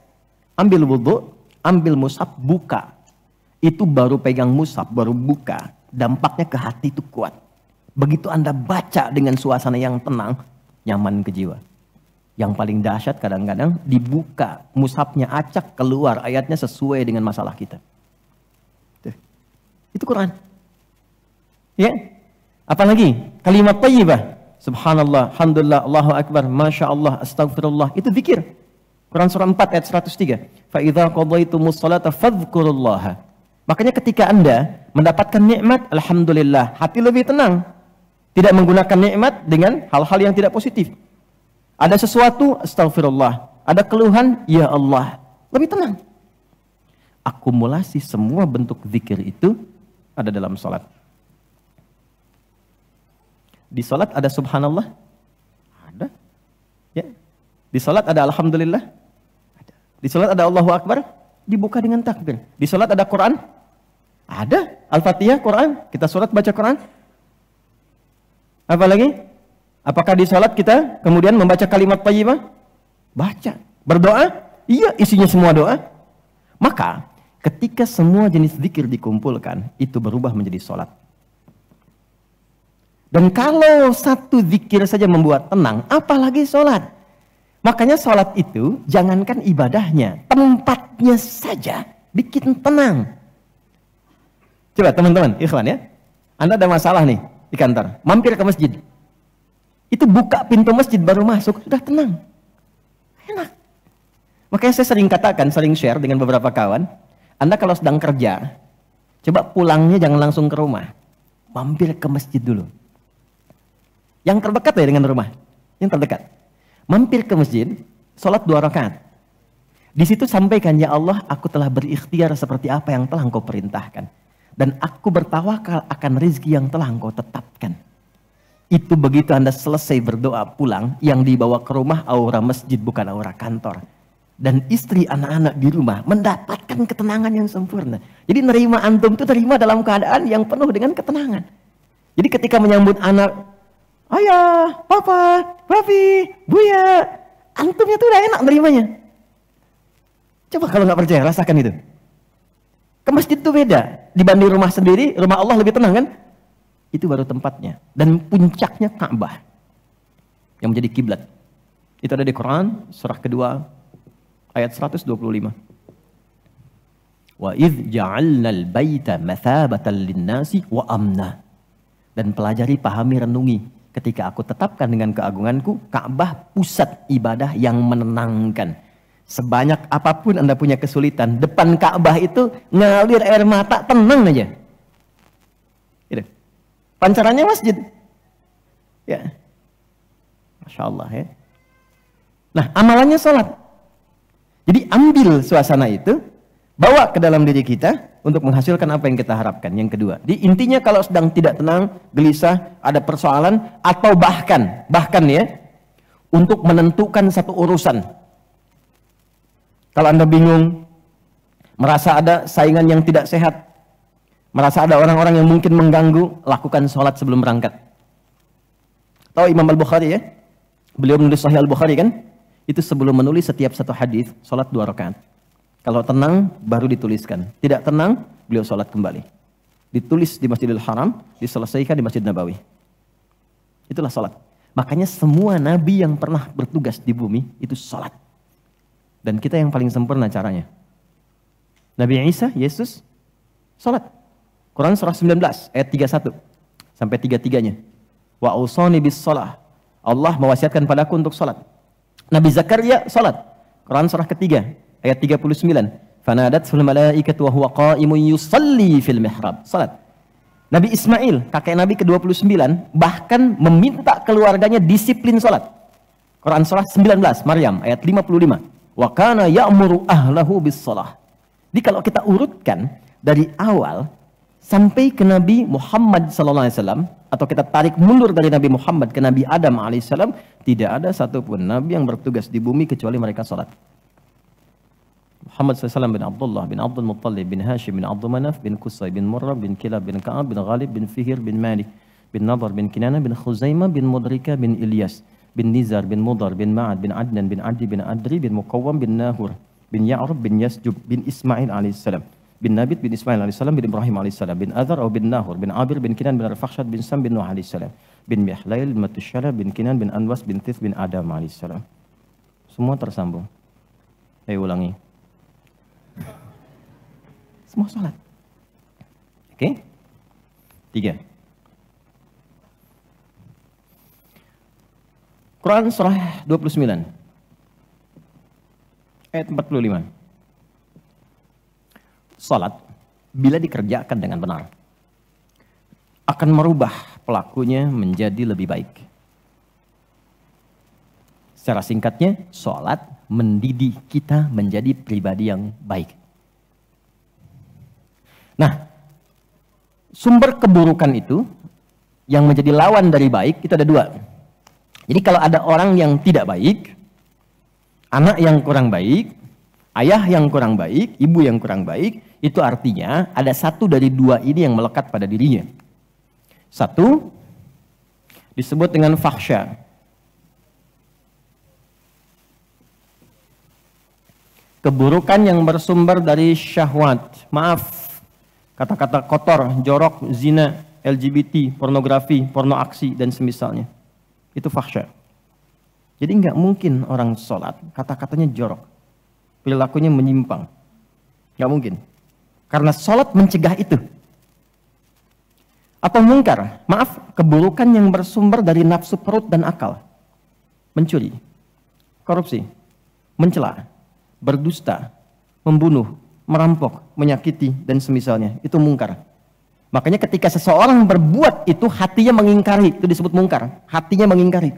Speaker 1: ambil wudhu, ambil musab, buka. Itu baru pegang musab, baru buka. Dampaknya ke hati itu kuat. Begitu Anda baca dengan suasana yang tenang, nyaman ke jiwa. Yang paling dahsyat kadang-kadang dibuka, musabnya acak keluar, ayatnya sesuai dengan masalah kita. Tuh. Itu Quran. Ya, apalagi kalimat tayyibah Subhanallah, Alhamdulillah, Allahu Akbar, Masya Allah, Astagfirullah. Itu zikir. Quran surah 4 ayat 103. Fa'idha qadaytumus salata fadhkurullaha. Makanya ketika anda mendapatkan nikmat, Alhamdulillah, hati lebih tenang. Tidak menggunakan nikmat dengan hal-hal yang tidak positif. Ada sesuatu, Astagfirullah. Ada keluhan, Ya Allah. Lebih tenang. Akumulasi semua bentuk zikir itu ada dalam sholat. Di salat ada subhanallah? Ada. Ya. Di salat ada alhamdulillah? Ada. Di salat ada Allahu akbar? Dibuka dengan takbir. Di salat ada Quran? Ada. Al-Fatihah Quran, kita sholat baca Quran. Apalagi? Apakah di salat kita kemudian membaca kalimat thayyibah? Baca. Berdoa? Iya, isinya semua doa. Maka ketika semua jenis zikir dikumpulkan, itu berubah menjadi sholat. Dan kalau satu zikir saja membuat tenang, apalagi sholat. Makanya sholat itu jangankan ibadahnya, tempatnya saja bikin tenang. Coba teman-teman, ikhwan ya. Anda ada masalah nih di kantor, mampir ke masjid. Itu buka pintu masjid baru masuk, sudah tenang. Enak. Makanya saya sering katakan, sering share dengan beberapa kawan, Anda kalau sedang kerja, coba pulangnya jangan langsung ke rumah. Mampir ke masjid dulu yang terdekat ya dengan rumah. Yang terdekat. Mampir ke masjid, sholat dua rakaat. Di situ sampaikan, ya Allah aku telah berikhtiar seperti apa yang telah engkau perintahkan. Dan aku bertawakal akan rezeki yang telah engkau tetapkan. Itu begitu Anda selesai berdoa pulang, yang dibawa ke rumah aura masjid bukan aura kantor. Dan istri anak-anak di rumah mendapatkan ketenangan yang sempurna. Jadi nerima antum itu terima dalam keadaan yang penuh dengan ketenangan. Jadi ketika menyambut anak ayah, papa, Raffi, Buya. Antumnya tuh udah enak nerimanya. Coba kalau nggak percaya, rasakan itu. Ke masjid itu beda. Dibanding rumah sendiri, rumah Allah lebih tenang kan? Itu baru tempatnya. Dan puncaknya Ka'bah. Yang menjadi kiblat. Itu ada di Quran, surah kedua, ayat 125. وَإِذْ جَعَلْنَا الْبَيْتَ مَثَابَةً baita وَأَمْنَا wa amna. Dan pelajari, pahami, renungi Ketika aku tetapkan dengan keagunganku, Ka'bah pusat ibadah yang menenangkan. Sebanyak apapun Anda punya kesulitan, depan Ka'bah itu ngalir air mata, tenang aja. Gitu. Pancarannya masjid. Ya. Masya Allah ya. Nah, amalannya sholat. Jadi ambil suasana itu, bawa ke dalam diri kita untuk menghasilkan apa yang kita harapkan. Yang kedua, di intinya kalau sedang tidak tenang, gelisah, ada persoalan atau bahkan bahkan ya untuk menentukan satu urusan. Kalau Anda bingung, merasa ada saingan yang tidak sehat, merasa ada orang-orang yang mungkin mengganggu, lakukan sholat sebelum berangkat. Tahu Imam Al-Bukhari ya? Beliau menulis Sahih Al-Bukhari kan? Itu sebelum menulis setiap satu hadis, sholat dua rakaat. Kalau tenang, baru dituliskan. Tidak tenang, beliau sholat kembali. Ditulis di Masjidil Haram, diselesaikan di Masjid Nabawi. Itulah sholat. Makanya semua nabi yang pernah bertugas di bumi itu sholat. Dan kita yang paling sempurna caranya. Nabi Isa, Yesus, sholat. Quran surah 19 ayat 31 sampai 33-nya. Wa usani bis sholah. Allah mewasiatkan padaku untuk sholat. Nabi Zakaria sholat. Quran surah ketiga ayat 39. sul malaikat wa huwa qa'imun yusalli fil mihrab. Salat. Nabi Ismail, kakek Nabi ke-29, bahkan meminta keluarganya disiplin salat. Quran surah 19, Maryam ayat 55. Wa kana ya'muru ahlahu bis salah. Jadi kalau kita urutkan dari awal sampai ke Nabi Muhammad sallallahu alaihi wasallam atau kita tarik mundur dari Nabi Muhammad ke Nabi Adam alaihissalam tidak ada satupun nabi yang bertugas di bumi kecuali mereka sholat محمد صلى الله عليه وسلم بن عبد الله بن عبد المطلب بن هاشم بن عبد مناف بن قصي بن مرة بن كلاب بن كعب بن غالب بن فهر بن مالك بن نضر بن كنانة بن خزيمة بن مدركة بن إلياس بن نزار بن مضر بن معد بن عدنان بن عدي بن أدري بن مقوم بن ناهور بن يعرب بن يسجب بن إسماعيل عليه السلام بن نابت بن إسماعيل عليه السلام بن إبراهيم عليه السلام بن أذر أو بن ناهور بن عابر بن كنان بن رفخشد بن سام بن نوح عليه السلام بن Mihlail, بن كنان بن أنوس بن bin بن آدم Adam alaihissalam. Semua tersambung. Saya ulangi. Semua sholat. Oke? Okay? Tiga. Quran surah 29 ayat 45. Sholat bila dikerjakan dengan benar akan merubah pelakunya menjadi lebih baik. Secara singkatnya, sholat mendidik kita menjadi pribadi yang baik. Nah, sumber keburukan itu yang menjadi lawan dari baik itu ada dua. Jadi kalau ada orang yang tidak baik, anak yang kurang baik, ayah yang kurang baik, ibu yang kurang baik, itu artinya ada satu dari dua ini yang melekat pada dirinya. Satu disebut dengan fahsya. Keburukan yang bersumber dari syahwat. Maaf, kata-kata kotor, jorok, zina, LGBT, pornografi, porno aksi, dan semisalnya. Itu fahsyah. Jadi nggak mungkin orang sholat, kata-katanya jorok. Perilakunya menyimpang. Nggak mungkin. Karena sholat mencegah itu. Atau mungkar, maaf, keburukan yang bersumber dari nafsu perut dan akal. Mencuri, korupsi, mencela, berdusta, membunuh, merampok, menyakiti, dan semisalnya. Itu mungkar. Makanya ketika seseorang berbuat itu hatinya mengingkari, itu disebut mungkar. Hatinya mengingkari.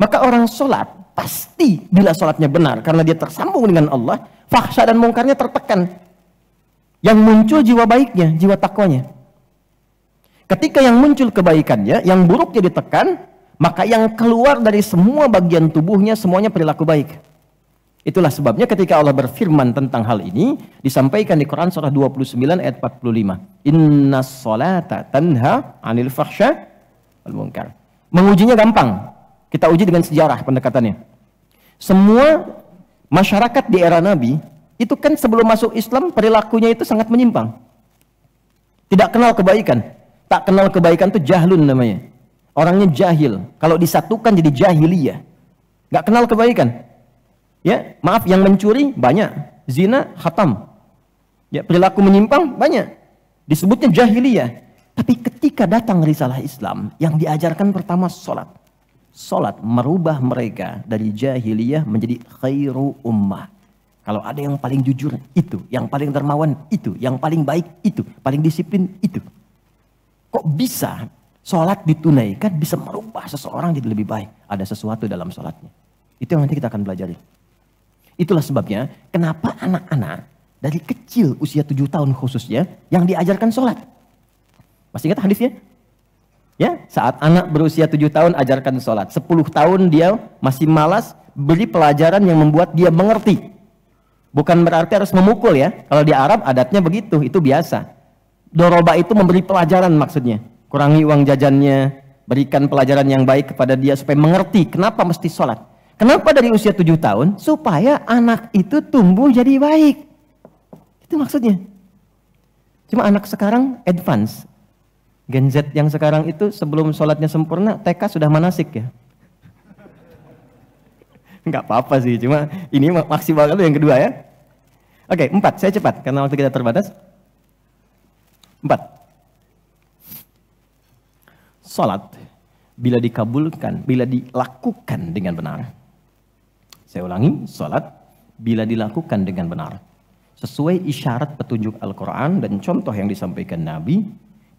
Speaker 1: Maka orang sholat pasti bila sholatnya benar karena dia tersambung dengan Allah, Fahsyat dan mungkarnya tertekan. Yang muncul jiwa baiknya, jiwa takwanya. Ketika yang muncul kebaikannya, yang buruknya ditekan, maka yang keluar dari semua bagian tubuhnya semuanya perilaku baik. Itulah sebabnya ketika Allah berfirman tentang hal ini disampaikan di Quran surah 29 ayat 45. Inna salata tanha anil fahsya wal munkar. Mengujinya gampang. Kita uji dengan sejarah pendekatannya. Semua masyarakat di era Nabi itu kan sebelum masuk Islam perilakunya itu sangat menyimpang. Tidak kenal kebaikan. Tak kenal kebaikan itu jahlun namanya. Orangnya jahil. Kalau disatukan jadi jahiliyah. Gak kenal kebaikan. Ya, maaf yang mencuri banyak, zina khatam, Ya, perilaku menyimpang banyak. Disebutnya jahiliyah. Tapi ketika datang risalah Islam, yang diajarkan pertama salat, salat merubah mereka dari jahiliyah menjadi khairu ummah. Kalau ada yang paling jujur, itu. Yang paling dermawan, itu. Yang paling baik, itu. Paling disiplin, itu. Kok bisa sholat ditunaikan bisa merubah seseorang jadi lebih baik? Ada sesuatu dalam sholatnya. Itu yang nanti kita akan belajar. Itulah sebabnya kenapa anak-anak dari kecil usia tujuh tahun khususnya yang diajarkan sholat. Masih ingat hadisnya? Ya, saat anak berusia tujuh tahun ajarkan sholat. Sepuluh tahun dia masih malas beri pelajaran yang membuat dia mengerti. Bukan berarti harus memukul ya. Kalau di Arab adatnya begitu, itu biasa. Doroba itu memberi pelajaran maksudnya. Kurangi uang jajannya, berikan pelajaran yang baik kepada dia supaya mengerti kenapa mesti sholat. Kenapa dari usia tujuh tahun? Supaya anak itu tumbuh jadi baik. Itu maksudnya. Cuma anak sekarang advance. Gen Z yang sekarang itu sebelum sholatnya sempurna, TK sudah manasik ya. Enggak apa-apa sih, cuma ini maksimal itu yang kedua ya. Oke, empat. Saya cepat karena waktu kita terbatas. Empat. Sholat bila dikabulkan, bila dilakukan dengan benar saya ulangi, sholat bila dilakukan dengan benar sesuai isyarat petunjuk Al-Qur'an dan contoh yang disampaikan Nabi,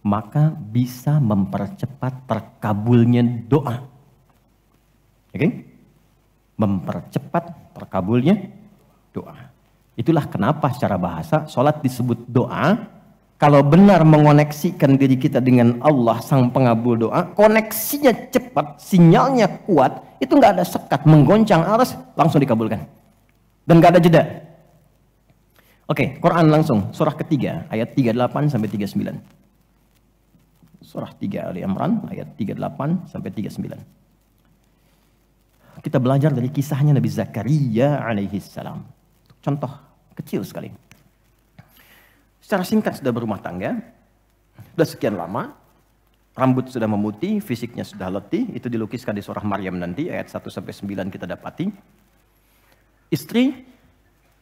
Speaker 1: maka bisa mempercepat terkabulnya doa. Oke? Okay? Mempercepat terkabulnya doa. Itulah kenapa secara bahasa sholat disebut doa kalau benar mengoneksikan diri kita dengan Allah sang pengabul doa, koneksinya cepat, sinyalnya kuat, itu nggak ada sekat menggoncang aras langsung dikabulkan dan nggak ada jeda oke Quran langsung surah ketiga ayat 38 sampai 39 surah 3 Ali Imran ayat 38 sampai 39 kita belajar dari kisahnya Nabi Zakaria alaihi salam contoh kecil sekali secara singkat sudah berumah tangga sudah sekian lama rambut sudah memutih, fisiknya sudah letih, itu dilukiskan di surah Maryam nanti ayat 1 sampai 9 kita dapati. Istri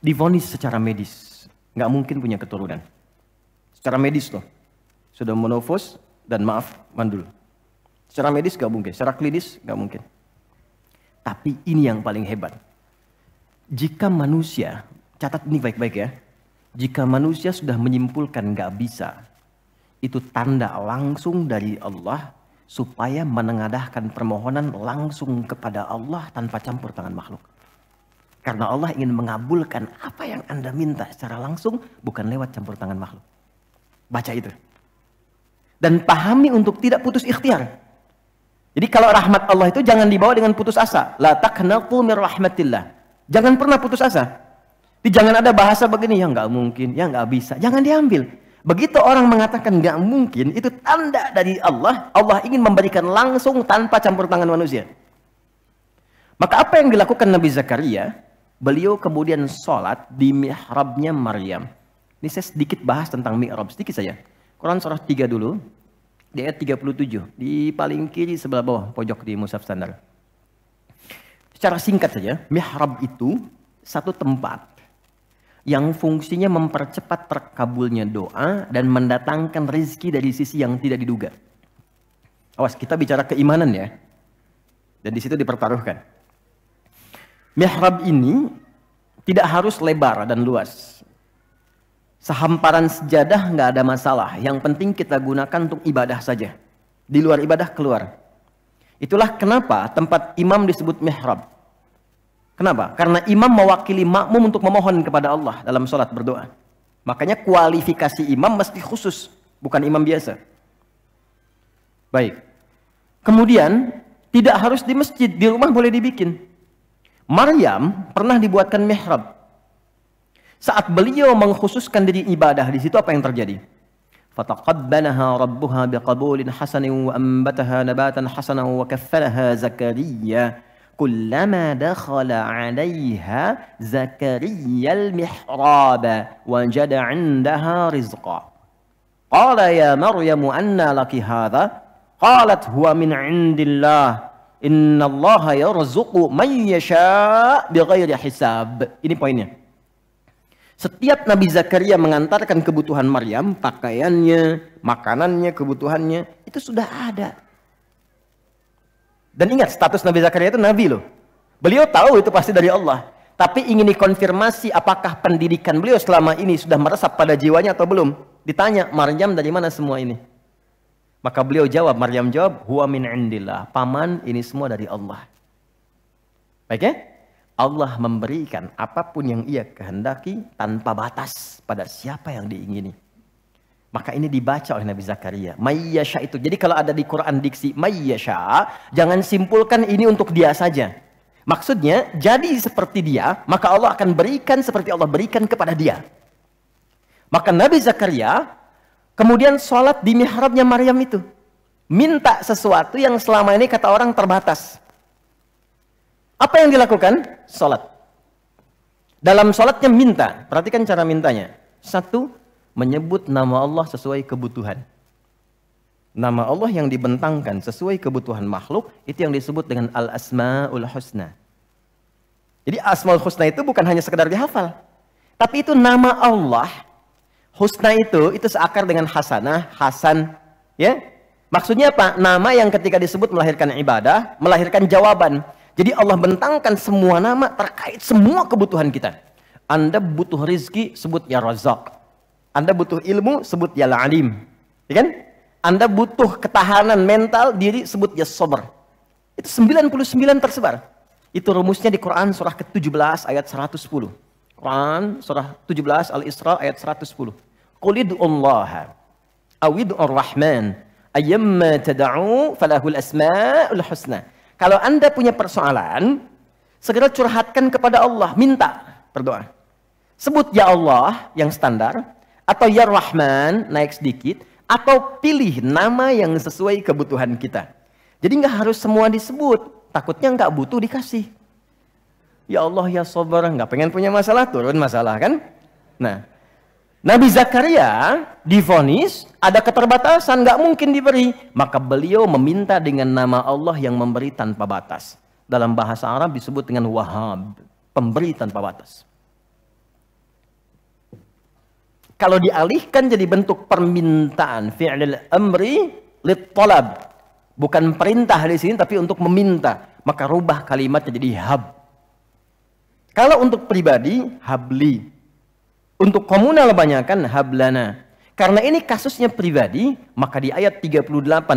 Speaker 1: divonis secara medis, nggak mungkin punya keturunan. Secara medis loh, sudah monofos dan maaf mandul. Secara medis nggak mungkin, secara klinis nggak mungkin. Tapi ini yang paling hebat. Jika manusia, catat ini baik-baik ya. Jika manusia sudah menyimpulkan nggak bisa, itu tanda langsung dari Allah supaya menengadahkan permohonan langsung kepada Allah tanpa campur tangan makhluk. Karena Allah ingin mengabulkan apa yang Anda minta secara langsung bukan lewat campur tangan makhluk. Baca itu. Dan pahami untuk tidak putus ikhtiar. Jadi kalau rahmat Allah itu jangan dibawa dengan putus asa. La taqnatu mir rahmatillah. Jangan pernah putus asa. Jadi jangan ada bahasa begini, ya nggak mungkin, ya nggak bisa. Jangan diambil. Begitu orang mengatakan nggak mungkin, itu tanda dari Allah. Allah ingin memberikan langsung tanpa campur tangan manusia. Maka apa yang dilakukan Nabi Zakaria? Beliau kemudian sholat di mihrabnya Maryam. Ini saya sedikit bahas tentang mihrab, sedikit saja. Quran surah 3 dulu, di ayat 37, di paling kiri sebelah bawah, pojok di musaf standar. Secara singkat saja, mihrab itu satu tempat yang fungsinya mempercepat terkabulnya doa dan mendatangkan rizki dari sisi yang tidak diduga. Awas, kita bicara keimanan ya. Dan di situ dipertaruhkan. Mihrab ini tidak harus lebar dan luas. Sehamparan sejadah nggak ada masalah. Yang penting kita gunakan untuk ibadah saja. Di luar ibadah keluar. Itulah kenapa tempat imam disebut mihrab. Kenapa? Karena imam mewakili makmum untuk memohon kepada Allah dalam sholat berdoa. Makanya kualifikasi imam mesti khusus, bukan imam biasa. Baik. Kemudian, tidak harus di masjid, di rumah boleh dibikin. Maryam pernah dibuatkan mihrab. Saat beliau mengkhususkan diri ibadah di situ apa yang terjadi? Fataqabbalaha rabbuha biqabulin hasanin nabatan hasanan wa kullama dakhala 'alaiha المحراب al-mihraba wajada 'indaha rizqa. Qala ya لك anna laki hadha? Qalat huwa min 'indillah. الله يرزق man yasha بغير hisab. Ini poinnya. Setiap Nabi Zakaria mengantarkan kebutuhan Maryam, pakaiannya, makanannya, kebutuhannya, itu sudah ada dan ingat, status Nabi Zakaria itu nabi loh. Beliau tahu itu pasti dari Allah. Tapi ingin dikonfirmasi apakah pendidikan beliau selama ini sudah meresap pada jiwanya atau belum. Ditanya, Maryam dari mana semua ini? Maka beliau jawab, Maryam jawab, huwa min indillah. Paman, ini semua dari Allah. Baik ya? Allah memberikan apapun yang ia kehendaki tanpa batas pada siapa yang diingini. Maka ini dibaca oleh Nabi Zakaria. Mayyasha itu. Jadi kalau ada di Quran diksi mayyasha, jangan simpulkan ini untuk dia saja. Maksudnya, jadi seperti dia, maka Allah akan berikan seperti Allah berikan kepada dia. Maka Nabi Zakaria kemudian sholat di mihrabnya Maryam itu. Minta sesuatu yang selama ini kata orang terbatas. Apa yang dilakukan? Sholat. Dalam sholatnya minta. Perhatikan cara mintanya. Satu, menyebut nama Allah sesuai kebutuhan. Nama Allah yang dibentangkan sesuai kebutuhan makhluk itu yang disebut dengan al-asmaul husna. Jadi asmaul husna itu bukan hanya sekedar dihafal, tapi itu nama Allah. Husna itu itu seakar dengan hasanah, hasan, ya. Maksudnya apa? Nama yang ketika disebut melahirkan ibadah, melahirkan jawaban. Jadi Allah bentangkan semua nama terkait semua kebutuhan kita. Anda butuh rizki, sebut ya razak. Anda butuh ilmu, sebut ya alim. Ya kan? Anda butuh ketahanan mental diri, sebut ya sober. Itu 99 tersebar. Itu rumusnya di Quran surah ke-17 ayat 110. Quran surah 17 Al-Isra ayat 110. Qulidu Allah awidu ar-Rahman ayyamma tada'u falahul asma'ul husna. Kalau Anda punya persoalan, segera curhatkan kepada Allah, minta berdoa. Sebut ya Allah yang standar, atau ya Rahman naik sedikit atau pilih nama yang sesuai kebutuhan kita. Jadi nggak harus semua disebut, takutnya nggak butuh dikasih. Ya Allah ya Sabar, nggak pengen punya masalah turun masalah kan? Nah, Nabi Zakaria divonis ada keterbatasan nggak mungkin diberi, maka beliau meminta dengan nama Allah yang memberi tanpa batas. Dalam bahasa Arab disebut dengan Wahab, pemberi tanpa batas. Kalau dialihkan jadi bentuk permintaan fi'lil amri litolab. Bukan perintah di sini tapi untuk meminta. Maka rubah kalimatnya jadi hab. Kalau untuk pribadi, habli. Untuk komunal banyakkan hablana. Karena ini kasusnya pribadi, maka di ayat 38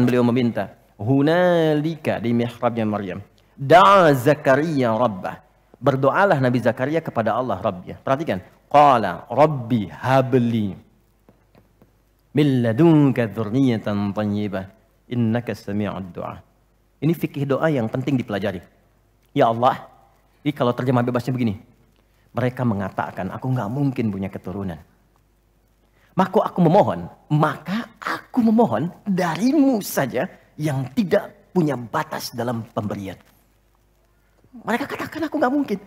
Speaker 1: beliau meminta. Hunalika di mihrabnya Maryam. Da'a Zakaria Rabbah. Berdoalah Nabi Zakaria kepada Allah Rabbnya. Perhatikan, Qala rabbi habli min ladunka dzurriyatan thayyibah innaka samii'ud du'a. Ini fikih doa yang penting dipelajari. Ya Allah, ini kalau terjemah bebasnya begini. Mereka mengatakan, aku nggak mungkin punya keturunan. Maka aku memohon, maka aku memohon darimu saja yang tidak punya batas dalam pemberian. Mereka katakan aku nggak mungkin.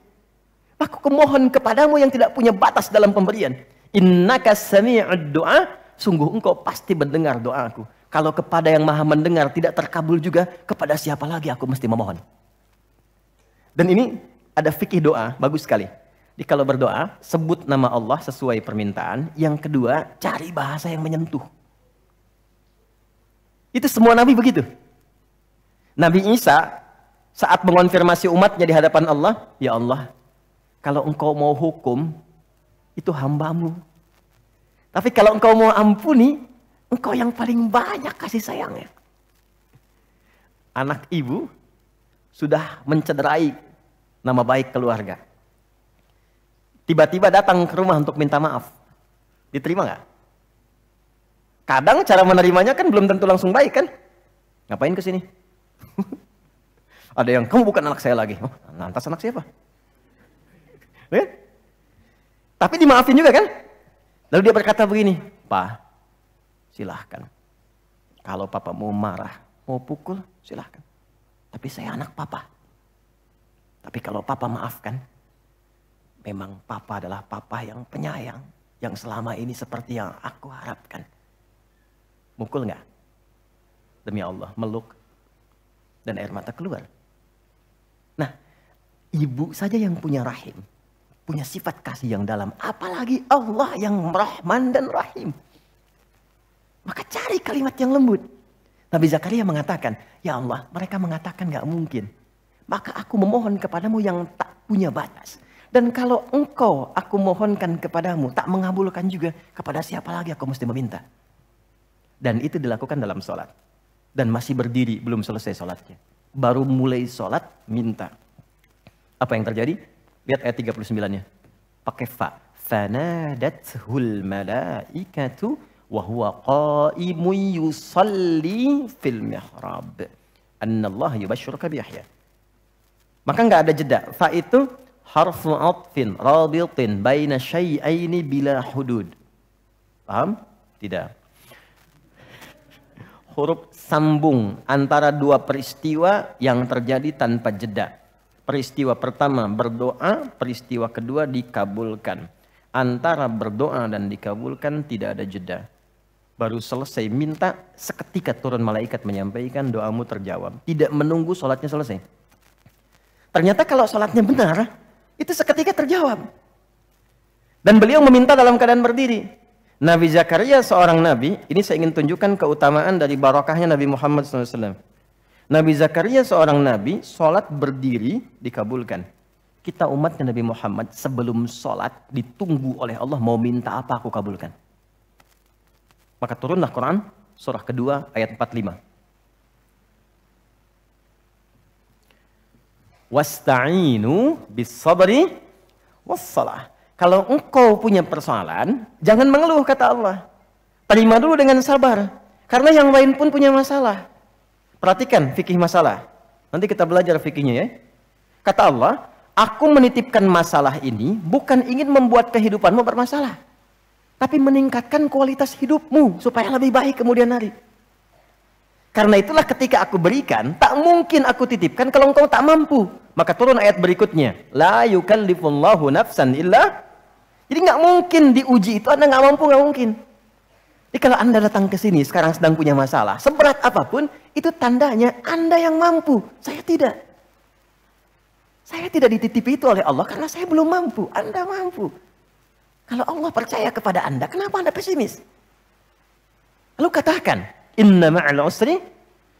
Speaker 1: Aku kemohon kepadamu yang tidak punya batas dalam pemberian. Innaka sami'ud doa, sungguh engkau pasti mendengar doaku. Kalau kepada yang maha mendengar tidak terkabul juga, kepada siapa lagi aku mesti memohon. Dan ini ada fikih doa, bagus sekali. Jadi kalau berdoa, sebut nama Allah sesuai permintaan. Yang kedua, cari bahasa yang menyentuh. Itu semua nabi begitu. Nabi Isa saat mengonfirmasi umatnya di hadapan Allah, ya Allah, kalau engkau mau hukum, itu hambamu. Tapi kalau engkau mau ampuni, engkau yang paling banyak kasih sayangnya. Anak ibu sudah mencederai nama baik keluarga. Tiba-tiba datang ke rumah untuk minta maaf. Diterima nggak? Kadang cara menerimanya kan belum tentu langsung baik kan? Ngapain ke sini? Ada yang, kamu bukan anak saya lagi. Oh, lantas anak siapa? Ya kan? Tapi dimaafin juga kan? Lalu dia berkata begini, Pak, silahkan. Kalau papa mau marah, mau pukul, silahkan. Tapi saya anak papa. Tapi kalau papa maafkan, memang papa adalah papa yang penyayang. Yang selama ini seperti yang aku harapkan. Mukul nggak? Demi Allah, meluk. Dan air mata keluar. Nah, ibu saja yang punya rahim punya sifat kasih yang dalam. Apalagi Allah yang Rahman dan Rahim. Maka cari kalimat yang lembut. Nabi Zakaria mengatakan, Ya Allah, mereka mengatakan gak mungkin. Maka aku memohon kepadamu yang tak punya batas. Dan kalau engkau aku mohonkan kepadamu, tak mengabulkan juga, kepada siapa lagi aku mesti meminta. Dan itu dilakukan dalam sholat. Dan masih berdiri, belum selesai sholatnya. Baru mulai sholat, minta. Apa yang terjadi? Lihat ayat 39-nya. Pakai fa. Fanadathul malaikatu wa huwa qaimun yusalli fil mihrab. Anna Allah yubashshiruka bi Yahya. Maka nggak ada jeda. Fa itu harfu atfin rabitin baina syai'aini bila hudud. Paham? Tidak. Huruf sambung antara dua peristiwa yang terjadi tanpa jeda. Peristiwa pertama berdoa, peristiwa kedua dikabulkan. Antara berdoa dan dikabulkan tidak ada jeda. Baru selesai minta, seketika turun malaikat menyampaikan doamu terjawab. Tidak menunggu sholatnya selesai. Ternyata kalau sholatnya benar, itu seketika terjawab. Dan beliau meminta dalam keadaan berdiri. Nabi Zakaria seorang nabi, ini saya ingin tunjukkan keutamaan dari barokahnya Nabi Muhammad SAW. Nabi Zakaria seorang nabi, sholat berdiri dikabulkan. Kita umatnya Nabi Muhammad sebelum sholat ditunggu oleh Allah mau minta apa aku kabulkan. Maka turunlah Quran surah kedua ayat 45. wasta'inu bisabri wassalah. Kalau engkau punya persoalan, jangan mengeluh kata Allah. Terima dulu dengan sabar. Karena yang lain pun punya masalah. Perhatikan fikih masalah. Nanti kita belajar fikihnya ya. Kata Allah, aku menitipkan masalah ini bukan ingin membuat kehidupanmu bermasalah. Tapi meningkatkan kualitas hidupmu supaya lebih baik kemudian hari. Karena itulah ketika aku berikan, tak mungkin aku titipkan kalau engkau tak mampu. Maka turun ayat berikutnya. La yukallifullahu nafsan illa. Jadi nggak mungkin diuji itu Anda nggak mampu nggak mungkin. Jadi kalau Anda datang ke sini sekarang sedang punya masalah, seberat apapun, itu tandanya Anda yang mampu. Saya tidak. Saya tidak dititipi itu oleh Allah karena saya belum mampu. Anda mampu. Kalau Allah percaya kepada Anda, kenapa Anda pesimis? Lalu katakan, inna ma'al usri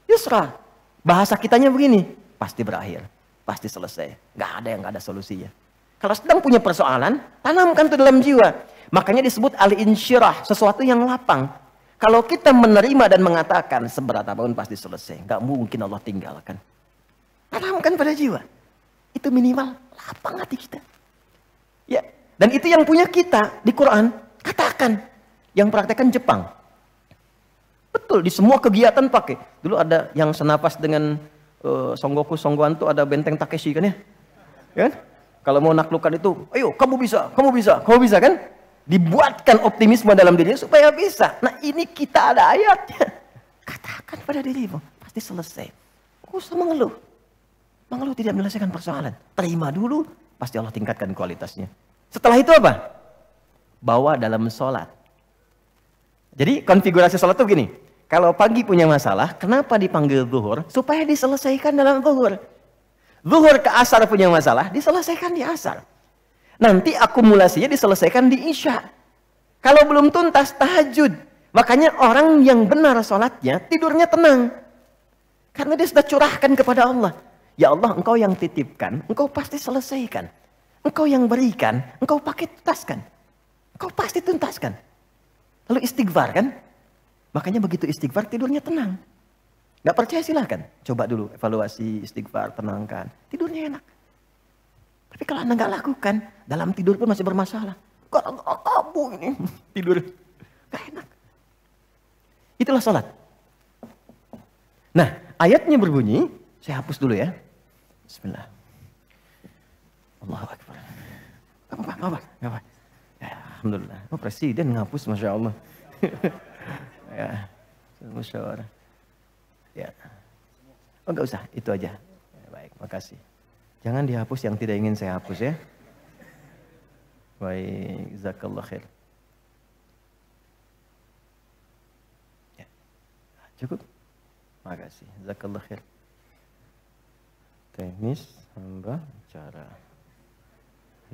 Speaker 1: yusra. Bahasa kitanya begini, pasti berakhir, pasti selesai. Gak ada yang gak ada solusinya. Kalau sedang punya persoalan, tanamkan itu dalam jiwa. Makanya disebut al-insyirah, sesuatu yang lapang. Kalau kita menerima dan mengatakan seberat apapun pasti selesai. Gak mungkin Allah tinggalkan. Tanamkan pada jiwa. Itu minimal lapang hati kita. Ya, dan itu yang punya kita di Quran. Katakan. Yang praktekkan Jepang. Betul, di semua kegiatan pakai. Dulu ada yang senapas dengan uh, Songgoku, Songgoan itu ada benteng Takeshi kan ya? ya kan? Kalau mau naklukan itu, ayo kamu bisa, kamu bisa, kamu bisa kan? Dibuatkan optimisme dalam dirinya supaya bisa. Nah ini kita ada ayatnya. Katakan pada dirimu, pasti selesai. Oh, usah mengeluh. Mengeluh tidak menyelesaikan persoalan. Terima dulu, pasti Allah tingkatkan kualitasnya. Setelah itu apa? Bawa dalam sholat. Jadi konfigurasi sholat itu gini. Kalau pagi punya masalah, kenapa dipanggil zuhur? Supaya diselesaikan dalam zuhur. Zuhur ke asar punya masalah, diselesaikan di asar. Nanti akumulasinya diselesaikan di Isya. Kalau belum tuntas, tahajud. Makanya orang yang benar sholatnya, tidurnya tenang. Karena dia sudah curahkan kepada Allah. Ya Allah, engkau yang titipkan, engkau pasti selesaikan. Engkau yang berikan, engkau pakai tuntaskan. Engkau pasti tuntaskan. Lalu istighfar kan? Makanya begitu istighfar tidurnya tenang. Gak percaya silahkan. Coba dulu evaluasi istighfar, tenangkan. Tidurnya enak. Tapi kalau Anda nggak lakukan, dalam tidur pun masih bermasalah. gara nggak oh, kamu ini tidur. Gak enak. Itulah sholat. Nah, ayatnya berbunyi, saya hapus dulu ya. Bismillah. Allahu Akbar. Gak apa-apa, gak apa, gak apa. Ya, Alhamdulillah. Oh, presiden ngapus, Masya Allah. ya, musyawarah. Ya. Oh, enggak usah, itu aja. Ya, baik, makasih. Jangan dihapus yang tidak ingin saya hapus ya. Baik, zakallah khair. Ya. Cukup? Makasih, zakallah khair. Teknis, hamba, cara,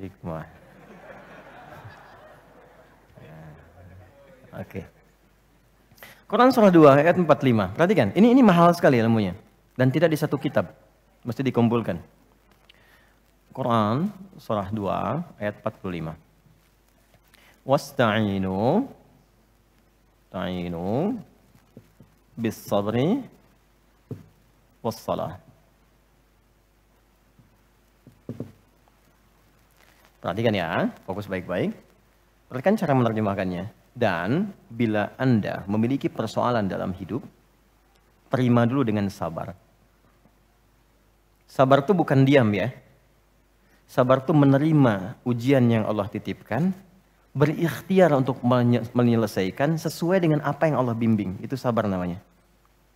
Speaker 1: hikmah. Ya. Oke. Okay. Quran surah 2 ayat 45. Perhatikan, ini ini mahal sekali ilmunya dan tidak di satu kitab. Mesti dikumpulkan. Quran surah 2 ayat 45. Wasta'inu ta'inu bis sabri was salah. Perhatikan ya, fokus baik-baik. Perhatikan cara menerjemahkannya. Dan bila Anda memiliki persoalan dalam hidup, terima dulu dengan sabar. Sabar itu bukan diam ya, Sabar itu menerima ujian yang Allah titipkan, berikhtiar untuk menyelesaikan sesuai dengan apa yang Allah bimbing. Itu sabar namanya.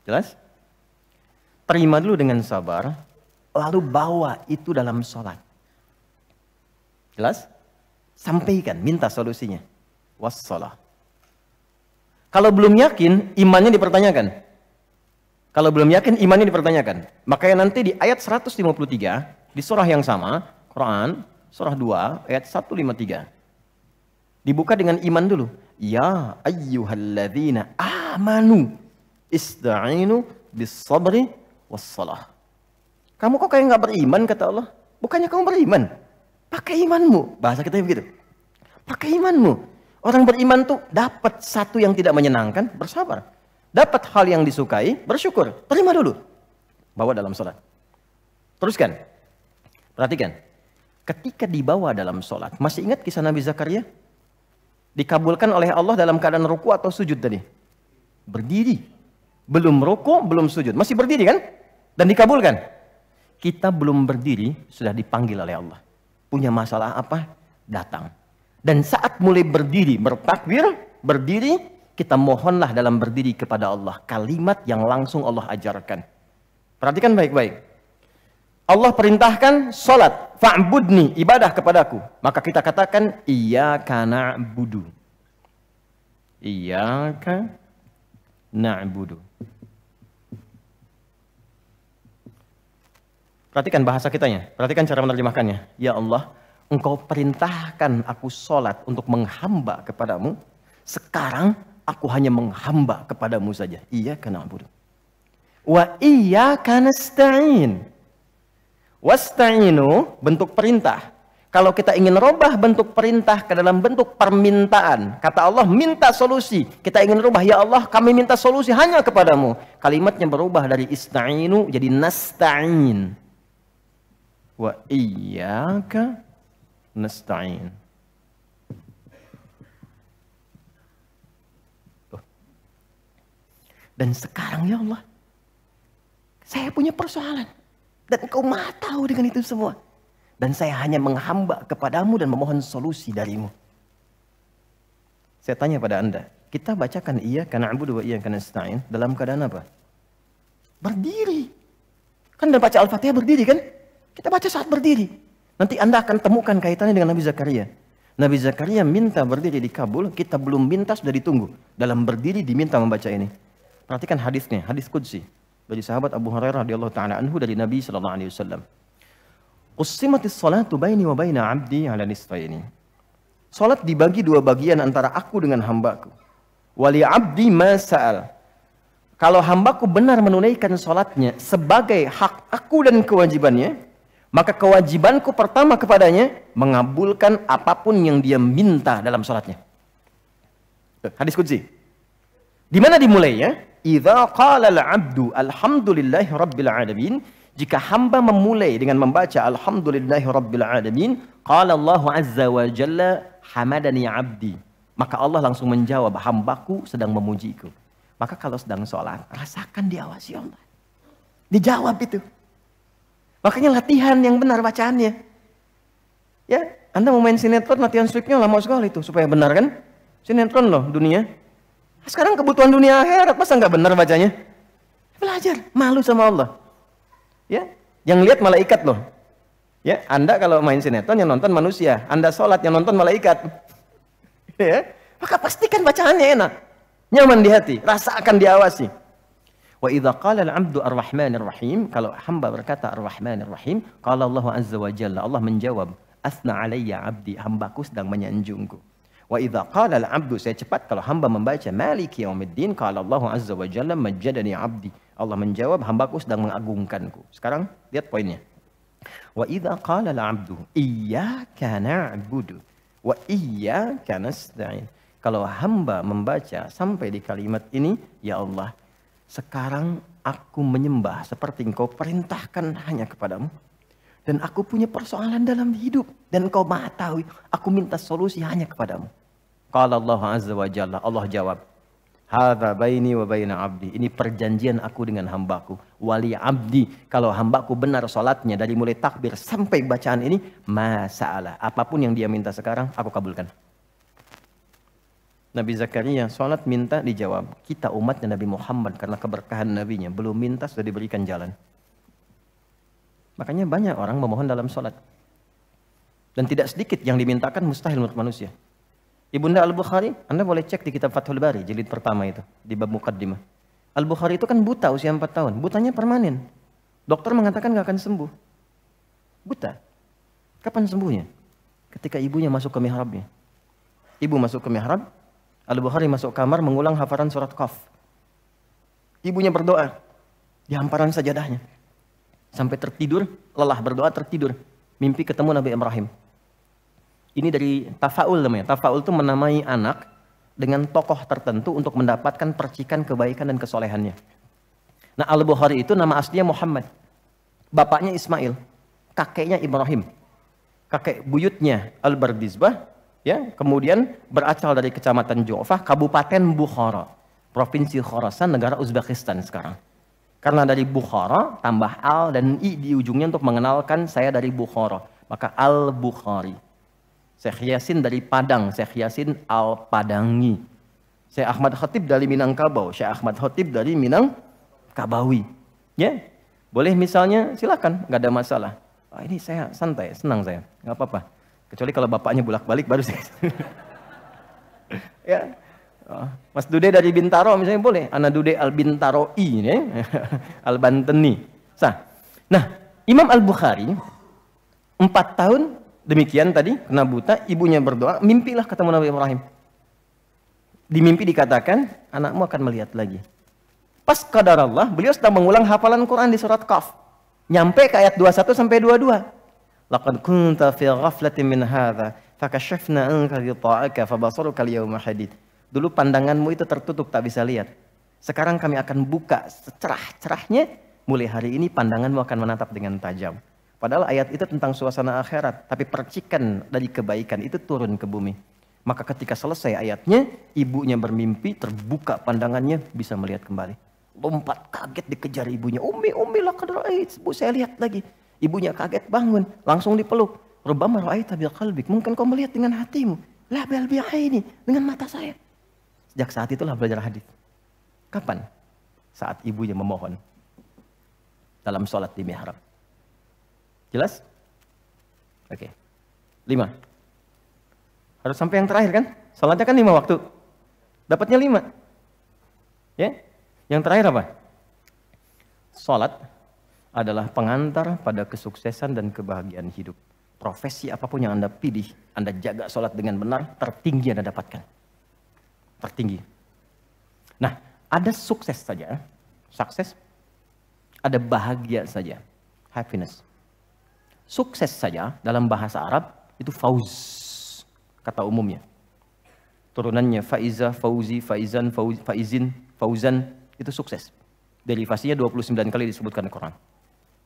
Speaker 1: Jelas? Terima dulu dengan sabar, lalu bawa itu dalam sholat. Jelas? Sampaikan, minta solusinya. Wassalah. Kalau belum yakin, imannya dipertanyakan. Kalau belum yakin, imannya dipertanyakan. Makanya nanti di ayat 153, di surah yang sama, Quran surah 2 ayat 153. Dibuka dengan iman dulu. Ya ayyuhalladzina amanu ista'inu was-salah. Kamu kok kayak nggak beriman kata Allah? Bukannya kamu beriman? Pakai imanmu. Bahasa kita begitu. Pakai imanmu. Orang beriman tuh dapat satu yang tidak menyenangkan, bersabar. Dapat hal yang disukai, bersyukur. Terima dulu. Bawa dalam salat. Teruskan. Perhatikan ketika dibawa dalam sholat. Masih ingat kisah Nabi Zakaria? Dikabulkan oleh Allah dalam keadaan ruku atau sujud tadi? Berdiri. Belum ruku, belum sujud. Masih berdiri kan? Dan dikabulkan. Kita belum berdiri, sudah dipanggil oleh Allah. Punya masalah apa? Datang. Dan saat mulai berdiri, bertakbir, berdiri, kita mohonlah dalam berdiri kepada Allah. Kalimat yang langsung Allah ajarkan. Perhatikan baik-baik. Allah perintahkan salat, fa'budni, ibadah kepadaku. Maka kita katakan iyyaka na'budu. Iyyaka na'budu. Perhatikan bahasa kitanya, perhatikan cara menerjemahkannya. Ya Allah, engkau perintahkan aku sholat untuk menghamba kepadamu. Sekarang aku hanya menghamba kepadamu saja. Iya karena budu, Wa iya karena Wasta'inu bentuk perintah. Kalau kita ingin rubah bentuk perintah ke dalam bentuk permintaan. Kata Allah, minta solusi. Kita ingin rubah, ya Allah kami minta solusi hanya kepadamu. Kalimatnya berubah dari ista'inu jadi nasta'in. Wa iyyaka nasta'in. Dan sekarang ya Allah, saya punya persoalan. Dan engkau maha tahu dengan itu semua. Dan saya hanya menghamba kepadamu dan memohon solusi darimu. Saya tanya pada anda, kita bacakan iya karena abu dua iya karena setain dalam keadaan apa? Berdiri. Kan dan baca Al-Fatihah berdiri kan? Kita baca saat berdiri. Nanti anda akan temukan kaitannya dengan Nabi Zakaria. Nabi Zakaria minta berdiri di Kabul, kita belum minta sudah ditunggu. Dalam berdiri diminta membaca ini. Perhatikan hadisnya, hadis Qudsi dari sahabat Abu Hurairah radhiyallahu taala anhu dari Nabi sallallahu alaihi wasallam. Qusimatis salatu baini wa baina 'abdi 'ala nisfaini. Salat dibagi dua bagian antara aku dengan hambaku. Wali 'abdi ma sa'al. Kalau hambaku benar menunaikan salatnya sebagai hak aku dan kewajibannya, maka kewajibanku pertama kepadanya mengabulkan apapun yang dia minta dalam salatnya. Hadis kunci. Di mana dimulainya? Idza qala al-'abdu alhamdulillahi rabbil alamin, jika hamba memulai dengan membaca alhamdulillahi rabbil alamin, qala Allah azza wa jalla hamadani 'abdi. Maka Allah langsung menjawab, hambaku sedang memujiku. Maka kalau sedang sholat, rasakan diawasi Allah. Dijawab itu. Makanya latihan yang benar bacaannya. Ya, Anda mau main sinetron, latihan scriptnya lama sekali itu supaya benar kan? Sinetron loh dunia. Sekarang kebutuhan dunia akhirat, masa nggak benar bacanya? Belajar, malu sama Allah. Ya, yang lihat malaikat loh. Ya, Anda kalau main sinetron yang nonton manusia, Anda sholat yang nonton malaikat. ya, maka pastikan bacaannya enak, nyaman di hati, rasa akan diawasi. Wa idza qala al-'abdu ar-rahmanir rahim, kalau hamba berkata ar-rahmanir rahim, qala Allah azza wa jalla, Allah menjawab, asna alayya 'abdi, hambaku sedang menyanjungku. Wa idza qala al-'abdu saya cepat kalau hamba membaca Maliki yaumiddin qala Allahu azza wa jalla majjadani 'abdi. Allah menjawab hambaku sedang mengagungkanku. Sekarang lihat poinnya. Wa idza qala al-'abdu iyyaka na'budu wa iyyaka nasta'in. Kalau hamba membaca sampai di kalimat ini, ya Allah, sekarang aku menyembah seperti engkau perintahkan hanya kepadamu dan aku punya persoalan dalam hidup. Dan kau mengetahui aku minta solusi hanya kepadamu. Kalau Allah Azza wa Jalla, Allah jawab, Hadha baini wa baina abdi. Ini perjanjian aku dengan hambaku. Wali abdi. Kalau hambaku benar sholatnya dari mulai takbir sampai bacaan ini. Masalah. Apapun yang dia minta sekarang, aku kabulkan. Nabi Zakaria sholat minta dijawab. Kita umatnya Nabi Muhammad karena keberkahan nabinya. Belum minta sudah diberikan jalan. Makanya banyak orang memohon dalam sholat. Dan tidak sedikit yang dimintakan mustahil menurut manusia. Ibunda Al-Bukhari, Anda boleh cek di kitab Fathul Bari, jilid pertama itu, di bab Muqaddimah. Al-Bukhari itu kan buta usia 4 tahun, butanya permanen. Dokter mengatakan gak akan sembuh. Buta. Kapan sembuhnya? Ketika ibunya masuk ke mihrabnya. Ibu masuk ke mihrab, Al-Bukhari masuk kamar mengulang hafaran surat Qaf. Ibunya berdoa di hamparan sajadahnya. Sampai tertidur, lelah berdoa tertidur. Mimpi ketemu Nabi Ibrahim. Ini dari tafaul namanya. Tafaul itu menamai anak dengan tokoh tertentu untuk mendapatkan percikan kebaikan dan kesolehannya. Nah Al-Bukhari itu nama aslinya Muhammad. Bapaknya Ismail. Kakeknya Ibrahim. Kakek buyutnya Al-Bardizbah. Ya, kemudian beracal dari kecamatan Jofah, Kabupaten Bukhara. Provinsi Khorasan, negara Uzbekistan sekarang. Karena dari Bukhara, tambah al dan i di ujungnya untuk mengenalkan saya dari Bukhara. Maka al-Bukhari. Syekh Yasin dari Padang, Syekh Yasin al-Padangi. Syekh Ahmad Khatib dari Minangkabau, Syekh Ahmad Khatib dari Minangkabawi. Ya, boleh misalnya silakan, nggak ada masalah. Oh, ini saya santai, senang saya, nggak apa-apa. Kecuali kalau bapaknya bulak balik baru saya. ya, Mas Dude dari Bintaro misalnya boleh. Anak Dude al Bintaroi, ya? Eh. al Banteni. Sah. Nah, Imam al Bukhari empat tahun demikian tadi kena buta, ibunya berdoa, mimpilah ketemu Nabi Ibrahim. Di mimpi dikatakan, anakmu akan melihat lagi. Pas kadar Allah, beliau sedang mengulang hafalan Quran di surat Qaf. Nyampe ke ayat 21 sampai 22. Laqad kunta fi ghaflatin min hadza fakashafna anka ghita'aka fabasaruka al-yawma hadid. Dulu pandanganmu itu tertutup tak bisa lihat. Sekarang kami akan buka secerah-cerahnya. Mulai hari ini pandanganmu akan menatap dengan tajam. Padahal ayat itu tentang suasana akhirat. Tapi percikan dari kebaikan itu turun ke bumi. Maka ketika selesai ayatnya, ibunya bermimpi, terbuka pandangannya, bisa melihat kembali. Lompat kaget dikejar ibunya. Umi, umi lah Bu saya lihat lagi. Ibunya kaget bangun, langsung dipeluk. Rubama ra'aita bil Mungkin kau melihat dengan hatimu. La bil ini dengan mata saya. Sejak saat itulah belajar hadis. Kapan? Saat ibunya memohon dalam sholat di mihrab. Jelas? Oke. Okay. Lima. Harus sampai yang terakhir kan? Sholatnya kan lima waktu. Dapatnya lima. Ya? Yang terakhir apa? Sholat adalah pengantar pada kesuksesan dan kebahagiaan hidup. Profesi apapun yang Anda pilih, Anda jaga sholat dengan benar, tertinggi Anda dapatkan tertinggi. Nah, ada sukses saja, sukses, ada bahagia saja, happiness. Sukses saja dalam bahasa Arab itu fauz, kata umumnya. Turunannya faiza, fauzi, faizan, fauz, faizin, fauzan, itu sukses. Derivasinya 29 kali disebutkan di Quran.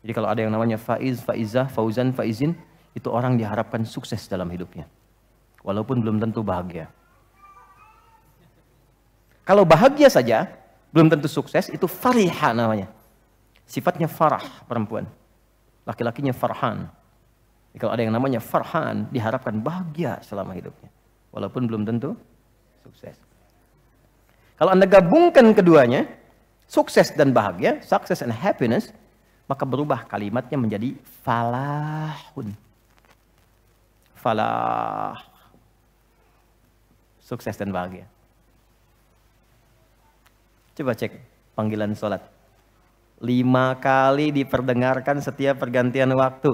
Speaker 1: Jadi kalau ada yang namanya faiz, faiza, fauzan, faizin, itu orang diharapkan sukses dalam hidupnya. Walaupun belum tentu bahagia. Kalau bahagia saja, belum tentu sukses, itu fariha namanya. Sifatnya farah perempuan. Laki-lakinya farhan. Jadi kalau ada yang namanya farhan, diharapkan bahagia selama hidupnya. Walaupun belum tentu sukses. Kalau Anda gabungkan keduanya, sukses dan bahagia, success and happiness, maka berubah kalimatnya menjadi falahun. Falah. Sukses dan bahagia. Coba cek panggilan sholat. Lima kali diperdengarkan setiap pergantian waktu.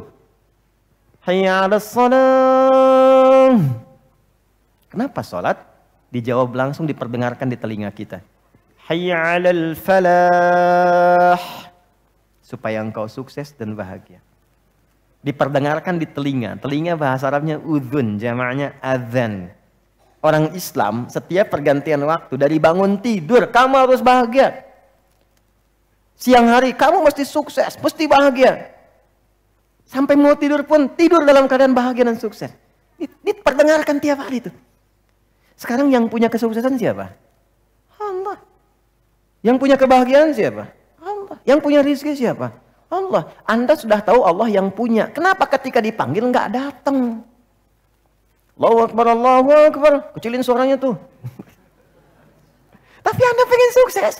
Speaker 1: Hayya sholat. Kenapa sholat? Dijawab langsung diperdengarkan di telinga kita. Hayya ala falah. Supaya engkau sukses dan bahagia. Diperdengarkan di telinga. Telinga bahasa Arabnya udhun, jamaknya adhan orang Islam setiap pergantian waktu dari bangun tidur kamu harus bahagia. Siang hari kamu mesti sukses, mesti bahagia. Sampai mau tidur pun tidur dalam keadaan bahagia dan sukses. ini Diperdengarkan tiap hari itu. Sekarang yang punya kesuksesan siapa? Allah. Yang punya kebahagiaan siapa? Allah. Yang punya rizki siapa? Allah. Anda sudah tahu Allah yang punya. Kenapa ketika dipanggil nggak datang? Allahu Akbar, Allahu Akbar. Kecilin suaranya tuh. Tapi Anda pengen sukses.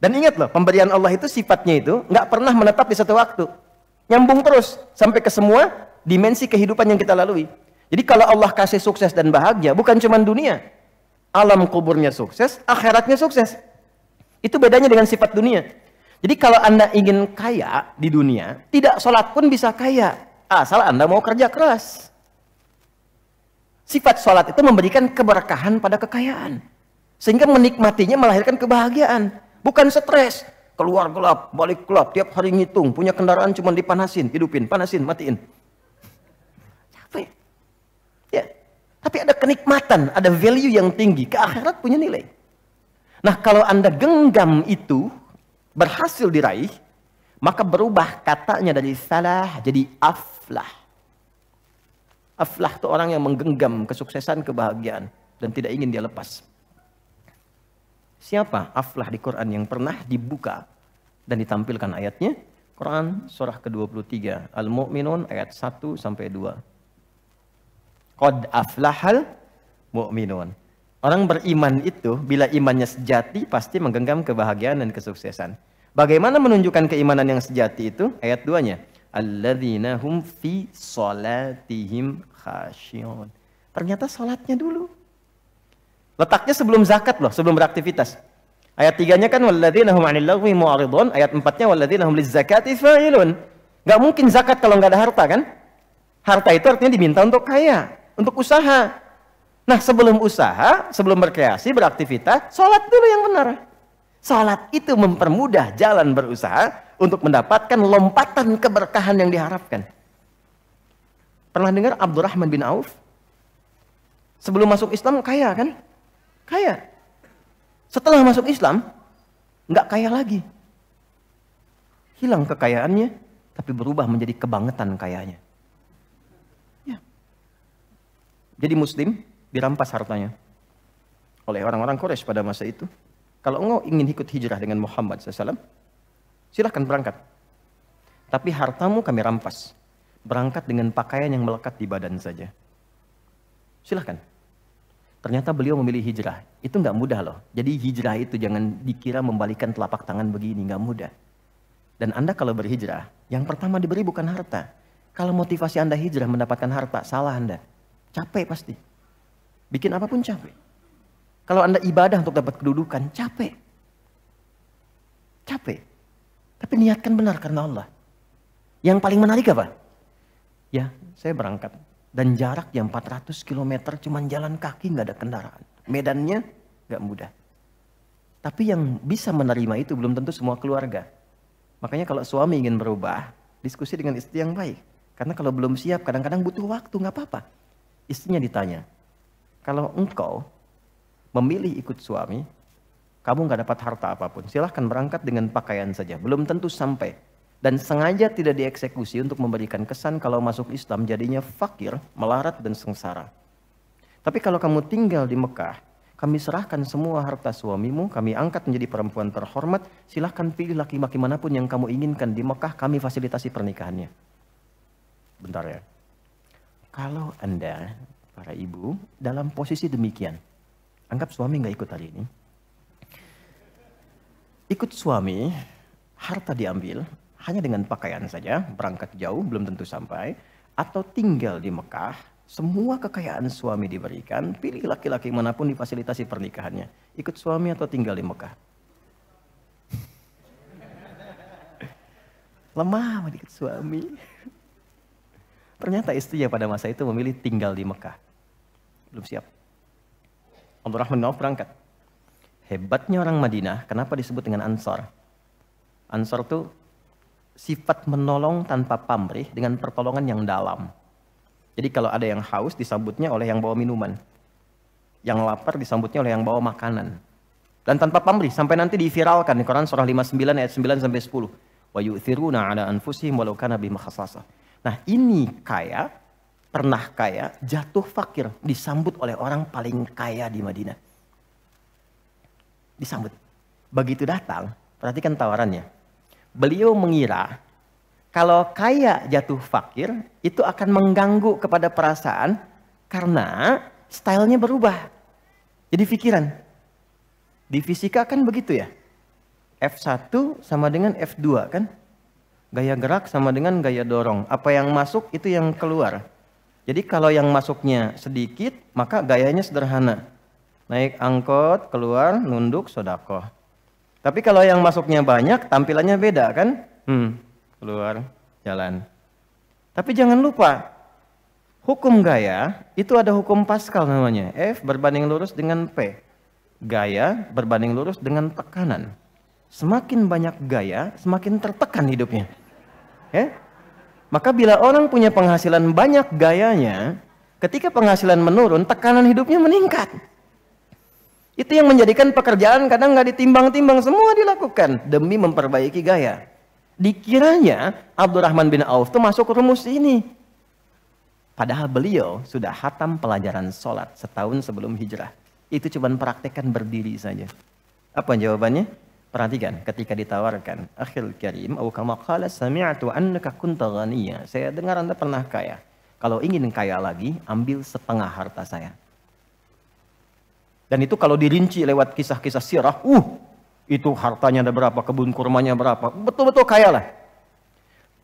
Speaker 1: Dan ingat loh, pemberian Allah itu sifatnya itu nggak pernah menetap di satu waktu. Nyambung terus sampai ke semua dimensi kehidupan yang kita lalui. Jadi kalau Allah kasih sukses dan bahagia, bukan cuma dunia. Alam kuburnya sukses, akhiratnya sukses. Itu bedanya dengan sifat dunia. Jadi kalau Anda ingin kaya di dunia, tidak sholat pun bisa kaya. Asal Anda mau kerja keras. Sifat sholat itu memberikan keberkahan pada kekayaan. Sehingga menikmatinya melahirkan kebahagiaan. Bukan stres. Keluar gelap, balik gelap, tiap hari ngitung. Punya kendaraan cuma dipanasin, hidupin, panasin, matiin. Capek. Ya. Tapi ada kenikmatan, ada value yang tinggi. Ke akhirat punya nilai. Nah kalau Anda genggam itu, berhasil diraih, maka berubah katanya dari salah jadi aflah. Aflah itu orang yang menggenggam kesuksesan, kebahagiaan dan tidak ingin dia lepas. Siapa aflah di Quran yang pernah dibuka dan ditampilkan ayatnya? Quran surah ke-23 Al-Mu'minun ayat 1 sampai 2. Qad aflahal mu'minun. Orang beriman itu bila imannya sejati pasti menggenggam kebahagiaan dan kesuksesan. Bagaimana menunjukkan keimanan yang sejati itu? Ayat 2-nya. Alladzina hum fi salatihim khasyun. Ternyata sholatnya dulu. Letaknya sebelum zakat loh, sebelum beraktivitas. Ayat tiganya kan walladzina hum 'anil lagwi mu'ridun, ayat empatnya walladzina hum lizzakati fa'ilun. Gak mungkin zakat kalau nggak ada harta kan? Harta itu artinya diminta untuk kaya, untuk usaha. Nah sebelum usaha, sebelum berkreasi, beraktivitas, sholat dulu yang benar. Sholat itu mempermudah jalan berusaha untuk mendapatkan lompatan keberkahan yang diharapkan. Pernah dengar Abdurrahman bin Auf? Sebelum masuk Islam kaya kan? Kaya. Setelah masuk Islam, nggak kaya lagi. Hilang kekayaannya, tapi berubah menjadi kebangetan kayanya. Ya. Jadi muslim dirampas hartanya oleh orang-orang Quraisy pada masa itu. Kalau engkau ingin ikut hijrah dengan Muhammad SAW, silahkan berangkat. Tapi hartamu kami rampas berangkat dengan pakaian yang melekat di badan saja. Silahkan. Ternyata beliau memilih hijrah. Itu nggak mudah loh. Jadi hijrah itu jangan dikira membalikan telapak tangan begini, nggak mudah. Dan Anda kalau berhijrah, yang pertama diberi bukan harta. Kalau motivasi Anda hijrah mendapatkan harta, salah Anda. Capek pasti. Bikin apapun capek. Kalau Anda ibadah untuk dapat kedudukan, capek. Capek. Tapi niatkan benar karena Allah. Yang paling menarik apa? Ya, saya berangkat. Dan jarak yang 400 km cuma jalan kaki nggak ada kendaraan. Medannya nggak mudah. Tapi yang bisa menerima itu belum tentu semua keluarga. Makanya kalau suami ingin berubah, diskusi dengan istri yang baik. Karena kalau belum siap, kadang-kadang butuh waktu, nggak apa-apa. Istrinya ditanya, kalau engkau memilih ikut suami, kamu nggak dapat harta apapun. Silahkan berangkat dengan pakaian saja. Belum tentu sampai dan sengaja tidak dieksekusi untuk memberikan kesan kalau masuk Islam jadinya fakir, melarat dan sengsara. Tapi kalau kamu tinggal di Mekah, kami serahkan semua harta suamimu, kami angkat menjadi perempuan terhormat, silahkan pilih laki-laki manapun yang kamu inginkan di Mekah, kami fasilitasi pernikahannya. Bentar ya. Kalau Anda, para ibu, dalam posisi demikian, anggap suami nggak ikut hari ini, ikut suami, harta diambil, hanya dengan pakaian saja berangkat jauh belum tentu sampai atau tinggal di Mekah semua kekayaan suami diberikan pilih laki-laki manapun difasilitasi pernikahannya ikut suami atau tinggal di Mekah lemah ikut suami ternyata istrinya pada masa itu memilih tinggal di Mekah belum siap Rahman Auf berangkat hebatnya orang Madinah kenapa disebut dengan Ansar Ansar tuh sifat menolong tanpa pamrih dengan pertolongan yang dalam. Jadi kalau ada yang haus disambutnya oleh yang bawa minuman. Yang lapar disambutnya oleh yang bawa makanan. Dan tanpa pamrih sampai nanti diviralkan di Quran surah 59 ayat 9 sampai 10. Wa yu'thiruna ala anfusihim walau kana Nah, ini kaya pernah kaya, jatuh fakir, disambut oleh orang paling kaya di Madinah. Disambut. Begitu datang, perhatikan tawarannya beliau mengira kalau kaya jatuh fakir itu akan mengganggu kepada perasaan karena stylenya berubah. Jadi pikiran. Di fisika kan begitu ya. F1 sama dengan F2 kan? Gaya gerak sama dengan gaya dorong. Apa yang masuk itu yang keluar. Jadi kalau yang masuknya sedikit, maka gayanya sederhana. Naik angkot, keluar, nunduk, sodakoh. Tapi kalau yang masuknya banyak, tampilannya beda kan? Hmm, keluar jalan. Tapi jangan lupa, hukum gaya itu ada hukum Pascal namanya. F berbanding lurus dengan P. Gaya berbanding lurus dengan tekanan. Semakin banyak gaya, semakin tertekan hidupnya. Ya? Maka bila orang punya penghasilan banyak gayanya, ketika penghasilan menurun, tekanan hidupnya meningkat. Itu yang menjadikan pekerjaan kadang nggak ditimbang-timbang semua dilakukan demi memperbaiki gaya. Dikiranya Abdurrahman bin Auf itu masuk rumus ini. Padahal beliau sudah hatam pelajaran sholat setahun sebelum hijrah. Itu cuma praktekan berdiri saja. Apa jawabannya? Perhatikan ketika ditawarkan, "Akhil Karim, au kama qala sami'tu annaka kunta ghaniya." Saya dengar Anda pernah kaya. Kalau ingin kaya lagi, ambil setengah harta saya. Dan itu kalau dirinci lewat kisah-kisah sirah, uh, itu hartanya ada berapa, kebun kurmanya berapa, betul-betul kaya lah.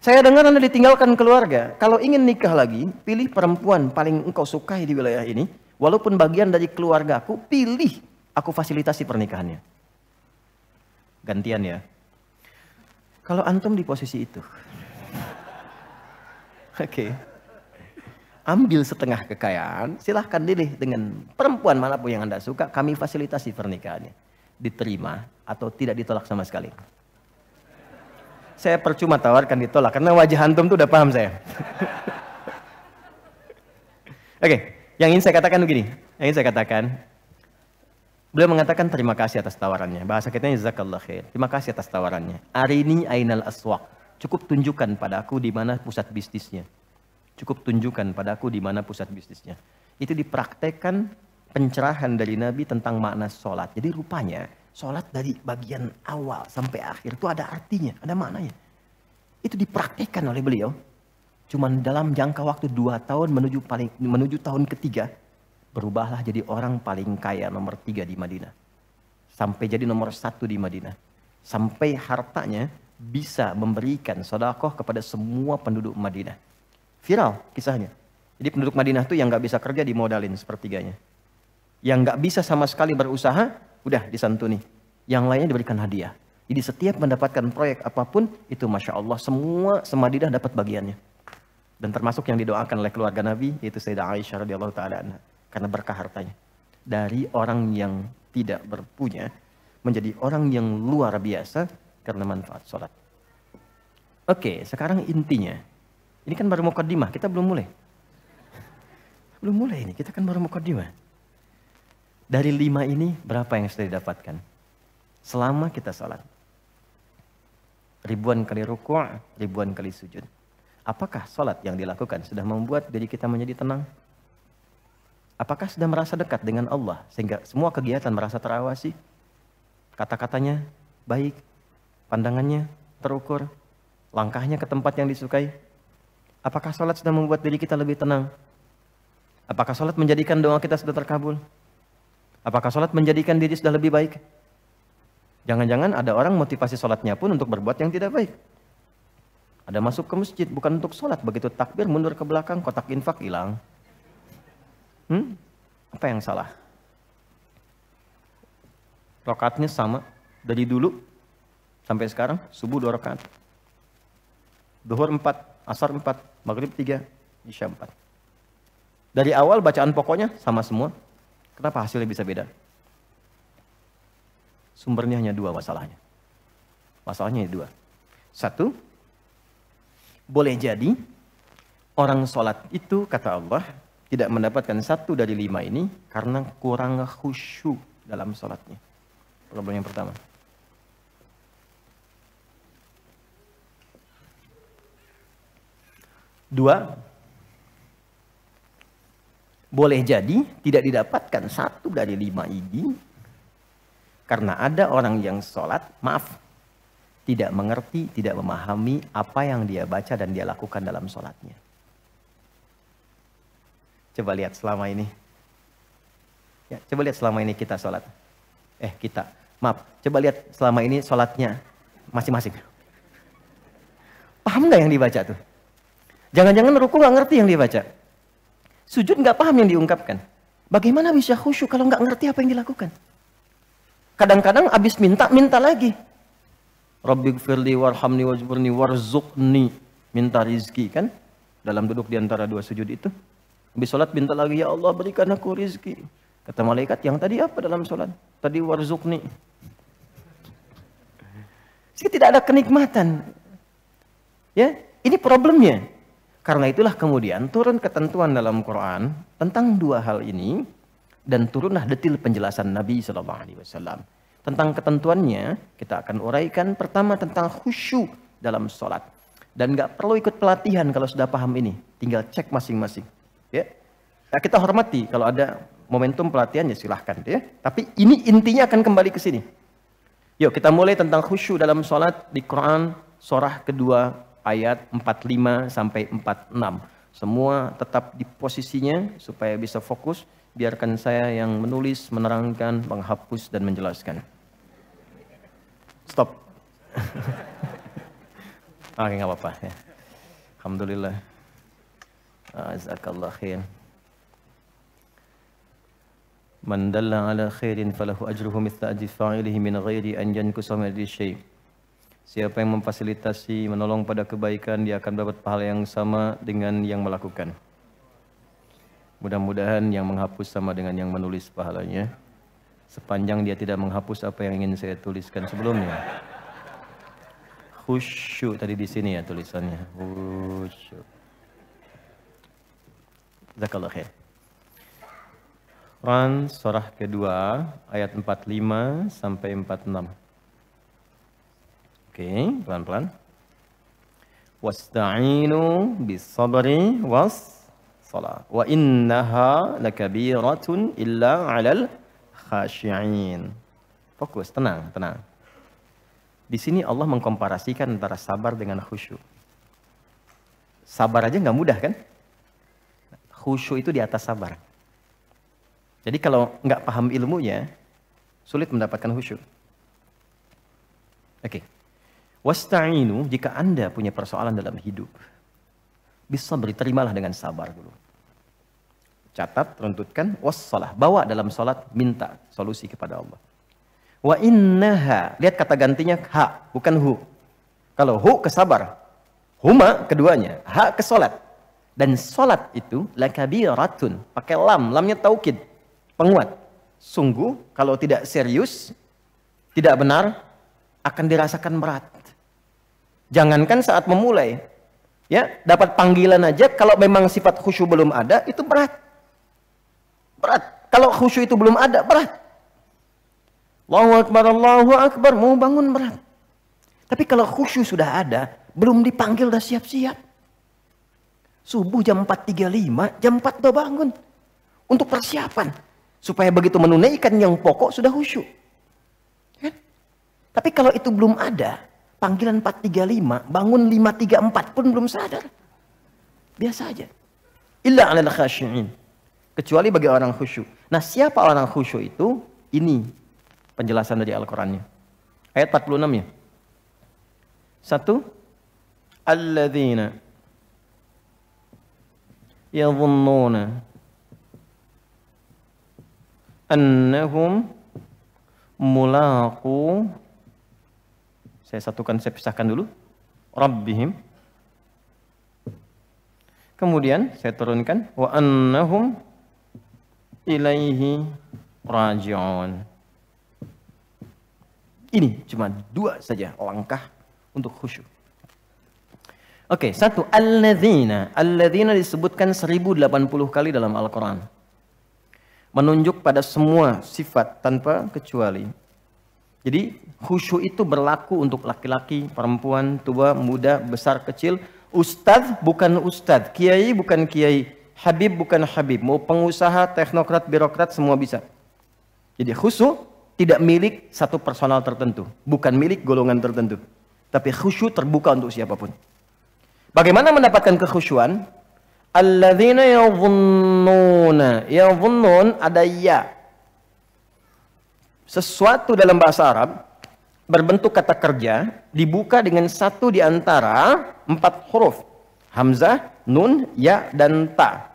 Speaker 1: Saya dengar Anda ditinggalkan keluarga. Kalau ingin nikah lagi, pilih perempuan paling engkau sukai di wilayah ini. Walaupun bagian dari keluarga aku, pilih aku fasilitasi pernikahannya. Gantian ya. Kalau antum di posisi itu. Oke. Okay ambil setengah kekayaan, silahkan pilih dengan perempuan manapun yang Anda suka, kami fasilitasi pernikahannya. Diterima atau tidak ditolak sama sekali. Saya percuma tawarkan ditolak, karena wajah hantum tuh udah paham saya. Oke, okay, yang ingin saya katakan begini, yang ingin saya katakan, Beliau mengatakan terima kasih atas tawarannya. Bahasa kita jazakallah khair. Terima kasih atas tawarannya. Arini ainal aswak. Cukup tunjukkan padaku di mana pusat bisnisnya. Cukup tunjukkan padaku di mana pusat bisnisnya. Itu dipraktekkan pencerahan dari Nabi tentang makna sholat. Jadi rupanya sholat dari bagian awal sampai akhir itu ada artinya, ada maknanya. Itu dipraktekkan oleh beliau. Cuman dalam jangka waktu dua tahun menuju paling menuju tahun ketiga berubahlah jadi orang paling kaya nomor tiga di Madinah. Sampai jadi nomor satu di Madinah. Sampai hartanya bisa memberikan sodakoh kepada semua penduduk Madinah. Viral kisahnya. Jadi penduduk Madinah tuh yang nggak bisa kerja dimodalin sepertiganya. Yang nggak bisa sama sekali berusaha, udah disantuni. Yang lainnya diberikan hadiah. Jadi setiap mendapatkan proyek apapun, itu Masya Allah semua semadidah dapat bagiannya. Dan termasuk yang didoakan oleh keluarga Nabi, yaitu Sayyidah Aisyah radhiyallahu ta'ala Karena berkah hartanya. Dari orang yang tidak berpunya, menjadi orang yang luar biasa karena manfaat sholat. Oke, sekarang intinya. Ini kan baru mukaddimah, kita belum mulai. Belum mulai ini, kita kan baru mukaddimah. Dari lima ini, berapa yang sudah didapatkan? Selama kita sholat. Ribuan kali ruku', ribuan kali sujud. Apakah sholat yang dilakukan sudah membuat diri kita menjadi tenang? Apakah sudah merasa dekat dengan Allah sehingga semua kegiatan merasa terawasi? Kata-katanya baik, pandangannya terukur, langkahnya ke tempat yang disukai, Apakah sholat sudah membuat diri kita lebih tenang? Apakah sholat menjadikan doa kita sudah terkabul? Apakah sholat menjadikan diri sudah lebih baik? Jangan-jangan ada orang motivasi sholatnya pun untuk berbuat yang tidak baik. Ada masuk ke masjid bukan untuk sholat, begitu takbir mundur ke belakang, kotak infak hilang. Hmm? Apa yang salah? Rokatnya sama dari dulu sampai sekarang, subuh dua rokat. Duhur empat, asar 4, maghrib 3, isya 4. Dari awal bacaan pokoknya sama semua. Kenapa hasilnya bisa beda? Sumbernya hanya dua masalahnya. Masalahnya dua. Satu, boleh jadi orang sholat itu kata Allah tidak mendapatkan satu dari lima ini karena kurang khusyuk dalam sholatnya. Problem yang pertama. Dua, boleh jadi tidak didapatkan satu dari lima ini karena ada orang yang sholat, maaf, tidak mengerti, tidak memahami apa yang dia baca dan dia lakukan dalam sholatnya. Coba lihat selama ini. Ya, coba lihat selama ini kita sholat. Eh kita, maaf. Coba lihat selama ini sholatnya masing-masing. Paham nggak yang dibaca tuh? Jangan-jangan ruku nggak ngerti yang dia baca. Sujud nggak paham yang diungkapkan. Bagaimana bisa khusyuk kalau nggak ngerti apa yang dilakukan? Kadang-kadang abis minta, minta lagi. Rabbi gfirli warhamni wajburni warzuqni. Minta rizki kan? Dalam duduk di antara dua sujud itu. Habis sholat minta lagi, ya Allah berikan aku rizki. Kata malaikat, yang tadi apa dalam sholat? Tadi warzukni. Jadi tidak ada kenikmatan. Ya, ini problemnya. Karena itulah kemudian turun ketentuan dalam Quran tentang dua hal ini dan turunlah detil penjelasan Nabi Shallallahu Alaihi Wasallam tentang ketentuannya kita akan uraikan pertama tentang khusyuk dalam sholat dan nggak perlu ikut pelatihan kalau sudah paham ini tinggal cek masing-masing ya nah, kita hormati kalau ada momentum pelatihannya silahkan ya tapi ini intinya akan kembali ke sini yuk kita mulai tentang khusyuk dalam sholat di Quran surah kedua ayat 45 sampai 46. Semua tetap di posisinya supaya bisa fokus. Biarkan saya yang menulis, menerangkan, menghapus, dan menjelaskan. Stop. Oke, okay, nggak apa-apa. Ya. Alhamdulillah. Azakallah khair. Man dalla ala khairin falahu ajruhu mithla ajri fa'ilihi min ghairi an yankusa min syai'. Siapa yang memfasilitasi, menolong pada kebaikan, dia akan dapat pahala yang sama dengan yang melakukan. Mudah-mudahan yang menghapus sama dengan yang menulis pahalanya. Sepanjang dia tidak menghapus apa yang ingin saya tuliskan sebelumnya. Khusyuk tadi di sini ya tulisannya. Khusyuk. Zakallah khair. Quran surah kedua ayat 45 sampai 46. Oke, pelan-pelan. Wasta'inu bis-sabri was salat. Wa innaha lakabiratun illa 'alal khashi'in. Fokus, tenang, tenang. Di sini Allah mengkomparasikan antara sabar dengan khusyuk. Sabar aja nggak mudah kan? Khusyuk itu di atas sabar. Jadi kalau nggak paham ilmunya, sulit mendapatkan khusyuk. Oke. Okay. Wasta'inu jika Anda punya persoalan dalam hidup. Bisa beri terimalah dengan sabar dulu. Catat, runtutkan, wassalah. Bawa dalam sholat, minta solusi kepada Allah. Wa innaha, lihat kata gantinya ha, bukan hu. Kalau hu kesabar, sabar, huma keduanya, ha ke Dan sholat itu ratun pakai lam, lamnya taukid, penguat. Sungguh kalau tidak serius, tidak benar, akan dirasakan berat. Jangankan saat memulai. Ya, dapat panggilan aja kalau memang sifat khusyuk belum ada itu berat. Berat. Kalau khusyuk itu belum ada berat. Allahu akbar, Allahu akbar, mau bangun berat. Tapi kalau khusyuk sudah ada, belum dipanggil dah siap-siap. Subuh jam 4.35, jam 4 udah bangun. Untuk persiapan. Supaya begitu menunaikan yang pokok sudah khusyuk. Kan? Tapi kalau itu belum ada, Panggilan 435, bangun 534 pun belum sadar. Biasa aja. Illa alal khasyi'in. Kecuali bagi orang khusyuk. Nah siapa orang khusyuk itu? Ini penjelasan dari Al-Qurannya. Ayat 46 ya. Satu. Alladzina yadhunnuna annahum Mulaku. Saya satukan, saya pisahkan dulu. Rabbihim. Kemudian saya turunkan wa annahum ilaihi raji'un. Ini cuma dua saja langkah untuk khusyuk. Oke, okay, satu al Alladzina disebutkan 1080 kali dalam Al-Qur'an. Menunjuk pada semua sifat tanpa kecuali. Jadi khusyuk itu berlaku untuk laki-laki, perempuan, tua, muda, besar, kecil. Ustadz bukan ustadz, kiai bukan kiai, habib bukan habib, mau pengusaha, teknokrat, birokrat semua bisa. Jadi khusyuk tidak milik satu personal tertentu, bukan milik golongan tertentu. Tapi khusyuk terbuka untuk siapapun. Bagaimana mendapatkan kekhusyuan? Alladzina yadhunnuna. Yadhunnun ada ya sesuatu dalam bahasa Arab berbentuk kata kerja dibuka dengan satu di antara empat huruf hamzah, nun, ya, dan ta.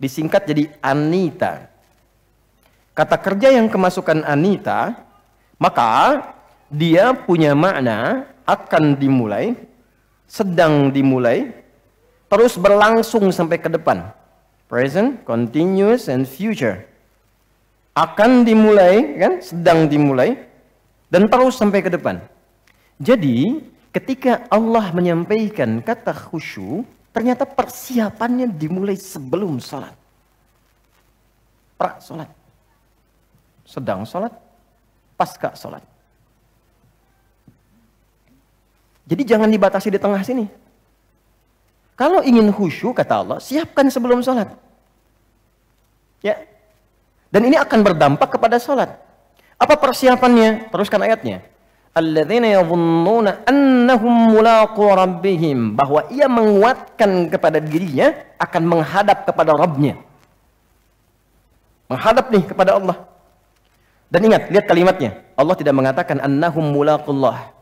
Speaker 1: Disingkat jadi anita. Kata kerja yang kemasukan anita, maka dia punya makna akan dimulai, sedang dimulai, terus berlangsung sampai ke depan. Present, continuous, and future akan dimulai kan sedang dimulai dan terus sampai ke depan. Jadi ketika Allah menyampaikan kata khusyu ternyata persiapannya dimulai sebelum sholat. Pra sholat. Sedang sholat, pasca sholat. Jadi jangan dibatasi di tengah sini. Kalau ingin khusyuk kata Allah, siapkan sebelum sholat. Ya, dan ini akan berdampak kepada sholat. Apa persiapannya? Teruskan ayatnya. Bahwa ia menguatkan kepada dirinya akan menghadap kepada Rabbnya. Menghadap nih kepada Allah. Dan ingat, lihat kalimatnya. Allah tidak mengatakan annahum mulaqullah.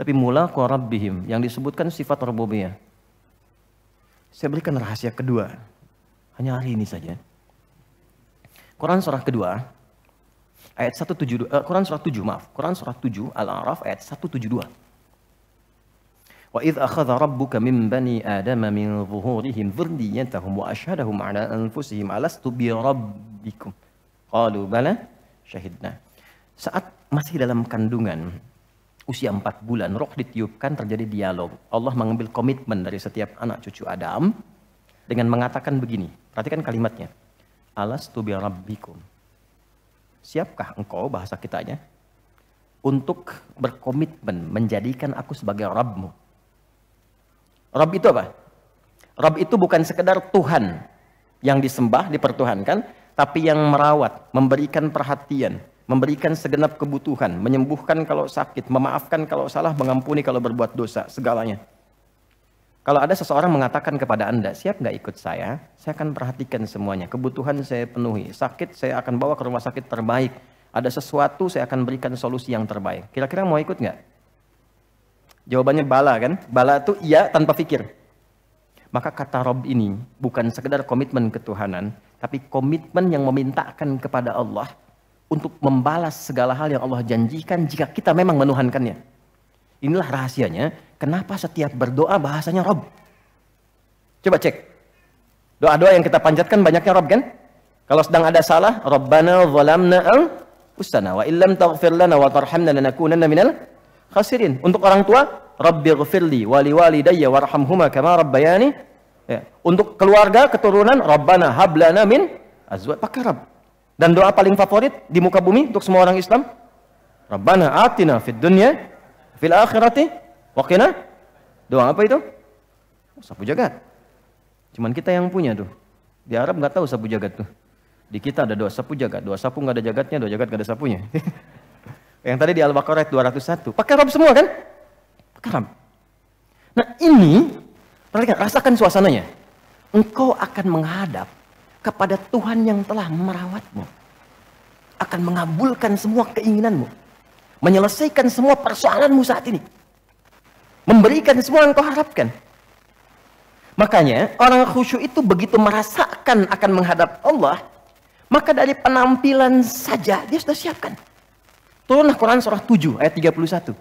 Speaker 1: Tapi mulaqu rabbihim. Yang disebutkan sifat rububiyah. Saya berikan rahasia kedua. Hanya hari ini saja. Quran surah kedua ayat 172 uh, eh, Quran surah 7 maaf Quran surah 7 Al-A'raf ayat 172 وَإِذْ أَخَذَ رَبُّكَ مِنْ بَنِي آدَمَ مِنْ ظُهُورِهِمْ ذُرِّيَّتَهُمْ وَأَشْهَدَهُمْ wa أَنفُسِهِمْ أَلَسْتُ بِرَبِّكُمْ قَالُوا bi شَهِدْنَا Saat masih dalam kandungan usia 4 bulan roh ditiupkan terjadi dialog Allah mengambil komitmen dari setiap anak cucu Adam dengan mengatakan begini perhatikan kalimatnya Alastu bi rabbikum. Siapkah engkau bahasa kitanya untuk berkomitmen menjadikan aku sebagai Rabbmu? Rabb itu apa? Rabb itu bukan sekedar Tuhan yang disembah, dipertuhankan, tapi yang merawat, memberikan perhatian, memberikan segenap kebutuhan, menyembuhkan kalau sakit, memaafkan kalau salah, mengampuni kalau berbuat dosa, segalanya. Kalau ada seseorang mengatakan kepada Anda, siap nggak ikut saya? Saya akan perhatikan semuanya. Kebutuhan saya penuhi. Sakit saya akan bawa ke rumah sakit terbaik. Ada sesuatu saya akan berikan solusi yang terbaik. Kira-kira mau ikut nggak? Jawabannya bala kan? Bala itu iya tanpa pikir. Maka kata Rob ini bukan sekedar komitmen ketuhanan, tapi komitmen yang memintakan kepada Allah untuk membalas segala hal yang Allah janjikan jika kita memang menuhankannya. Inilah rahasianya kenapa setiap berdoa bahasanya Rob. Coba cek. Doa-doa yang kita panjatkan banyaknya Rob kan? Kalau sedang ada salah, Rabbana zalamna ustana wa illam taghfir lana wa tarhamna lanakunanna minal khasirin. Untuk orang tua, Rabbi ghafirli wali walidayya warhamhuma kama rabbayani. Ya. Untuk keluarga, keturunan, Rabbana hablana min azwa Pakai Rabb. Dan doa paling favorit di muka bumi untuk semua orang Islam, Rabbana atina fid dunya fil akhirati waqina doa apa itu? Oh, sapu jagat. Cuman kita yang punya tuh. Di Arab nggak tahu sapu jagat tuh. Di kita ada doa sapu jagat, doa sapu nggak ada jagatnya, doa jagat nggak ada sapunya. yang tadi di Al-Baqarah 201, pakai Arab semua kan? Pakai Arab. Nah ini, perhatikan, rasakan suasananya. Engkau akan menghadap kepada Tuhan yang telah merawatmu. Akan mengabulkan semua keinginanmu menyelesaikan semua persoalanmu saat ini. Memberikan semua yang kau harapkan. Makanya orang khusyuk itu begitu merasakan akan menghadap Allah, maka dari penampilan saja dia sudah siapkan. Turunlah Quran surah 7 ayat 31.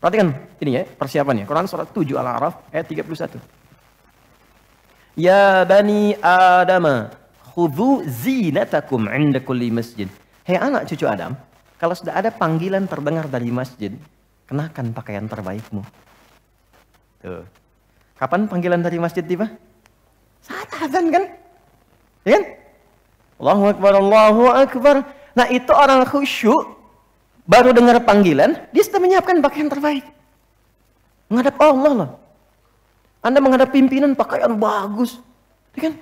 Speaker 1: Perhatikan ini ya persiapannya. Quran surah 7 Al-A'raf ayat 31. Ya bani Adam, khudhu zinatakum 'inda kulli masjid. Hei anak cucu Adam, kalau sudah ada panggilan terdengar dari masjid, kenakan pakaian terbaikmu. Tuh. Kapan panggilan dari masjid tiba? Saat azan kan? Ya kan? Allahu Akbar, Allahu Akbar. Nah itu orang khusyuk baru dengar panggilan, dia sudah menyiapkan pakaian terbaik. Menghadap Allah loh. Anda menghadap pimpinan pakaian bagus. Ya kan?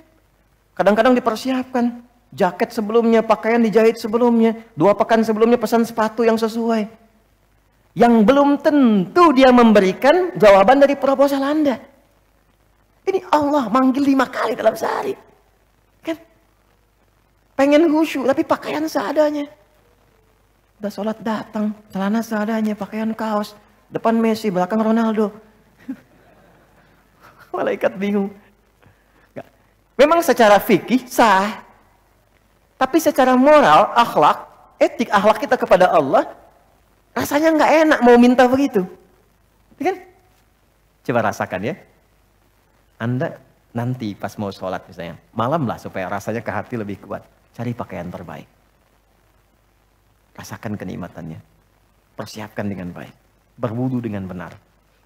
Speaker 1: Kadang-kadang dipersiapkan jaket sebelumnya, pakaian dijahit sebelumnya, dua pekan sebelumnya pesan sepatu yang sesuai. Yang belum tentu dia memberikan jawaban dari proposal Anda. Ini Allah manggil lima kali dalam sehari. Kan? Pengen khusyuk tapi pakaian seadanya. Udah sholat datang, celana seadanya, pakaian kaos. Depan Messi, belakang Ronaldo. Malaikat bingung. Memang secara fikih sah tapi secara moral, akhlak, etik, akhlak kita kepada Allah, rasanya nggak enak mau minta begitu. Iya kan? Coba rasakan ya. Anda nanti pas mau sholat misalnya, malam lah supaya rasanya ke hati lebih kuat. Cari pakaian terbaik. Rasakan kenikmatannya. Persiapkan dengan baik. Berwudu dengan benar.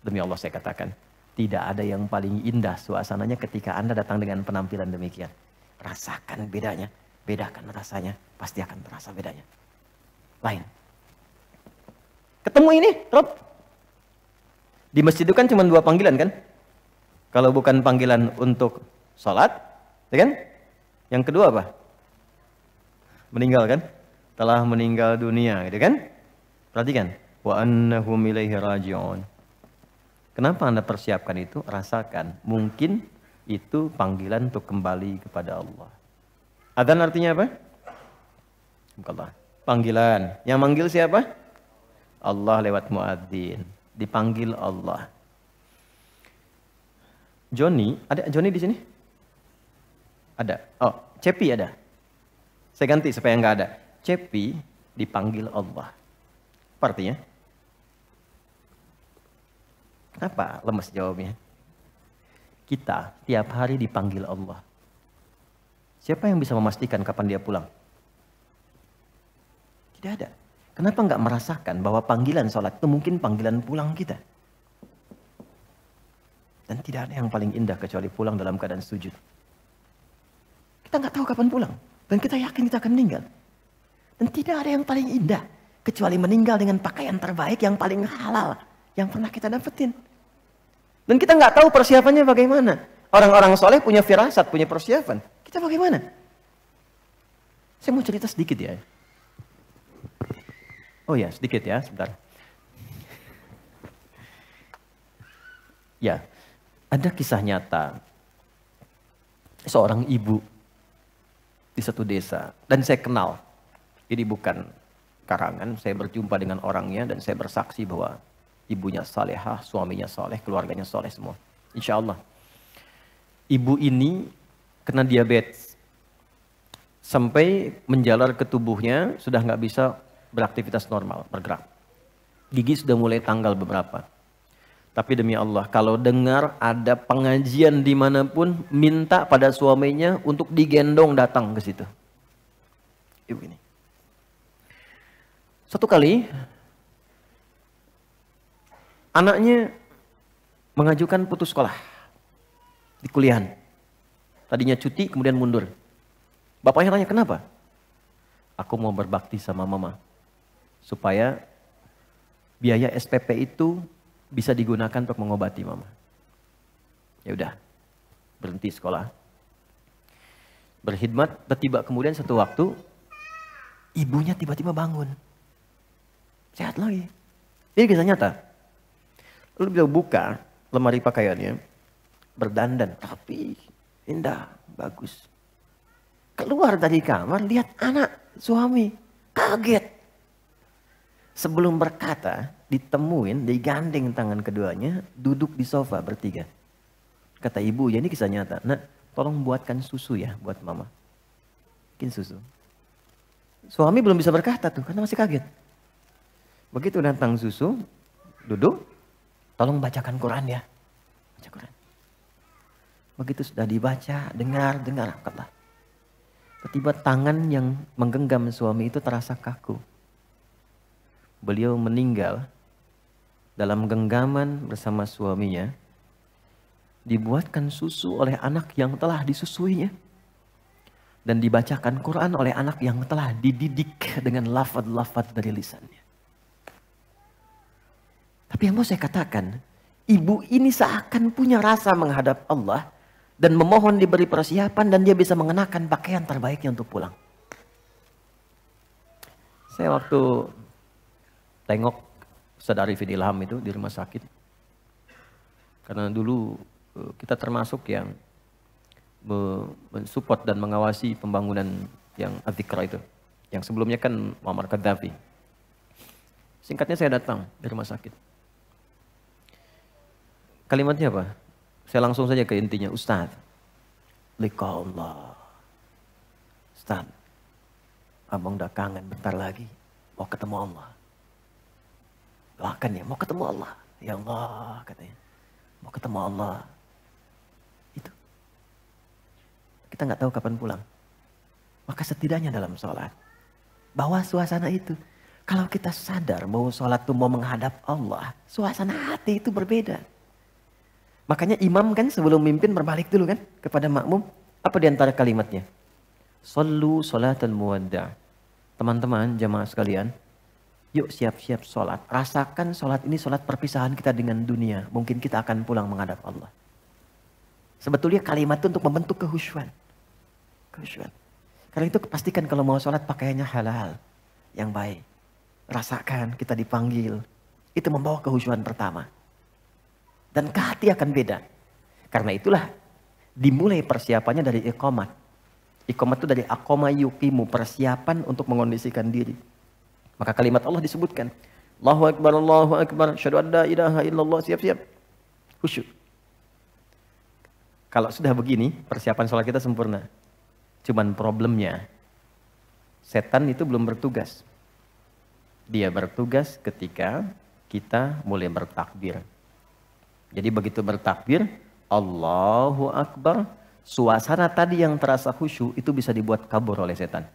Speaker 1: Demi Allah saya katakan, tidak ada yang paling indah suasananya ketika Anda datang dengan penampilan demikian. Rasakan bedanya bedakan rasanya, pasti akan terasa bedanya. Lain. Ketemu ini, Rob. Di masjid itu kan cuma dua panggilan kan? Kalau bukan panggilan untuk sholat, ya kan? Yang kedua apa? Meninggal kan? Telah meninggal dunia, gitu kan? Perhatikan. Wa annahum ilaihi raji'un. Kenapa Anda persiapkan itu? Rasakan. Mungkin itu panggilan untuk kembali kepada Allah. Adzan artinya apa? Allah. Panggilan. Yang manggil siapa? Allah lewat muadzin. Dipanggil Allah. Joni, ada Joni di sini? Ada. Oh, Cepi ada. Saya ganti supaya nggak ada. Cepi dipanggil Allah. Apa artinya? Kenapa lemes jawabnya? Kita tiap hari dipanggil Allah. Siapa yang bisa memastikan kapan dia pulang? Tidak ada. Kenapa nggak merasakan bahwa panggilan sholat itu mungkin panggilan pulang kita? Dan tidak ada yang paling indah kecuali pulang dalam keadaan sujud. Kita nggak tahu kapan pulang. Dan kita yakin kita akan meninggal. Dan tidak ada yang paling indah. Kecuali meninggal dengan pakaian terbaik yang paling halal. Yang pernah kita dapetin. Dan kita nggak tahu persiapannya bagaimana. Orang-orang soleh punya firasat, punya persiapan. Kita bagaimana? Saya mau cerita sedikit ya. Oh ya, sedikit ya, sebentar. Ya, ada kisah nyata. Seorang ibu di satu desa dan saya kenal. Jadi bukan karangan, saya berjumpa dengan orangnya dan saya bersaksi bahwa ibunya salehah, suaminya saleh, keluarganya saleh semua. Insya Allah. Ibu ini kena diabetes sampai menjalar ke tubuhnya sudah nggak bisa beraktivitas normal bergerak gigi sudah mulai tanggal beberapa tapi demi Allah, kalau dengar ada pengajian dimanapun, minta pada suaminya untuk digendong datang ke situ. Ibu ini. Satu kali, anaknya mengajukan putus sekolah di kuliahan. Tadinya cuti, kemudian mundur. Bapaknya tanya, kenapa? Aku mau berbakti sama mama. Supaya biaya SPP itu bisa digunakan untuk mengobati mama. Ya udah, berhenti sekolah. Berkhidmat, tiba kemudian satu waktu, ibunya tiba-tiba bangun. Sehat lagi. Ini kisah nyata. Lalu beliau buka lemari pakaiannya, berdandan tapi Indah, bagus. Keluar dari kamar, lihat anak suami. Kaget. Sebelum berkata, ditemuin, diganding tangan keduanya, duduk di sofa bertiga. Kata ibu, ya ini kisah nyata. Nak, tolong buatkan susu ya buat mama. Bikin susu. Suami belum bisa berkata tuh, karena masih kaget. Begitu datang susu, duduk, tolong bacakan Quran ya. Baca Quran. Begitu sudah dibaca, dengar, dengar kata. tiba tangan yang menggenggam suami itu terasa kaku. Beliau meninggal dalam genggaman bersama suaminya. Dibuatkan susu oleh anak yang telah disusuinya. Dan dibacakan Quran oleh anak yang telah dididik dengan lafad-lafad dari lisannya. Tapi yang mau saya katakan, ibu ini seakan punya rasa menghadap Allah dan memohon diberi persiapan dan dia bisa mengenakan pakaian terbaiknya untuk pulang. Saya waktu tengok saudari Fidi Ilham itu di rumah sakit. Karena dulu eh, kita termasuk yang mensupport dan mengawasi pembangunan yang Adzikra itu. Yang sebelumnya kan Muammar Gaddafi. Singkatnya saya datang di rumah sakit. Kalimatnya apa? Saya langsung saja ke intinya, Ustadz. Lika Allah. Ustadz, abang udah kangen bentar lagi. Mau ketemu Allah. Doakan ya, mau ketemu Allah. Ya Allah, katanya. Mau ketemu Allah. Itu. Kita nggak tahu kapan pulang. Maka setidaknya dalam sholat, bahwa suasana itu. Kalau kita sadar bahwa sholat itu mau menghadap Allah, suasana hati itu berbeda. Makanya imam kan sebelum mimpin berbalik dulu kan kepada makmum. Apa di antara kalimatnya? Sallu salatul muwadda. Teman-teman, jamaah sekalian, yuk siap-siap sholat. Rasakan sholat ini sholat perpisahan kita dengan dunia. Mungkin kita akan pulang menghadap Allah. Sebetulnya kalimat itu untuk membentuk kehusuan kehusuan Karena itu pastikan kalau mau sholat pakaiannya halal. Yang baik. Rasakan kita dipanggil. Itu membawa kehusuan pertama. Dan ke hati akan beda. Karena itulah dimulai persiapannya dari ikomat. Ikomat itu dari akoma yukimu, persiapan untuk mengondisikan diri. Maka kalimat Allah disebutkan. Allahu Akbar, Allahu Akbar, syadu ilaha illallah, siap-siap. Khusyuk. Kalau sudah begini, persiapan sholat kita sempurna. Cuman problemnya, setan itu belum bertugas. Dia bertugas ketika kita mulai bertakbir. Jadi begitu bertakbir, Allahu Akbar, suasana tadi yang terasa khusyuk itu bisa dibuat kabur oleh setan.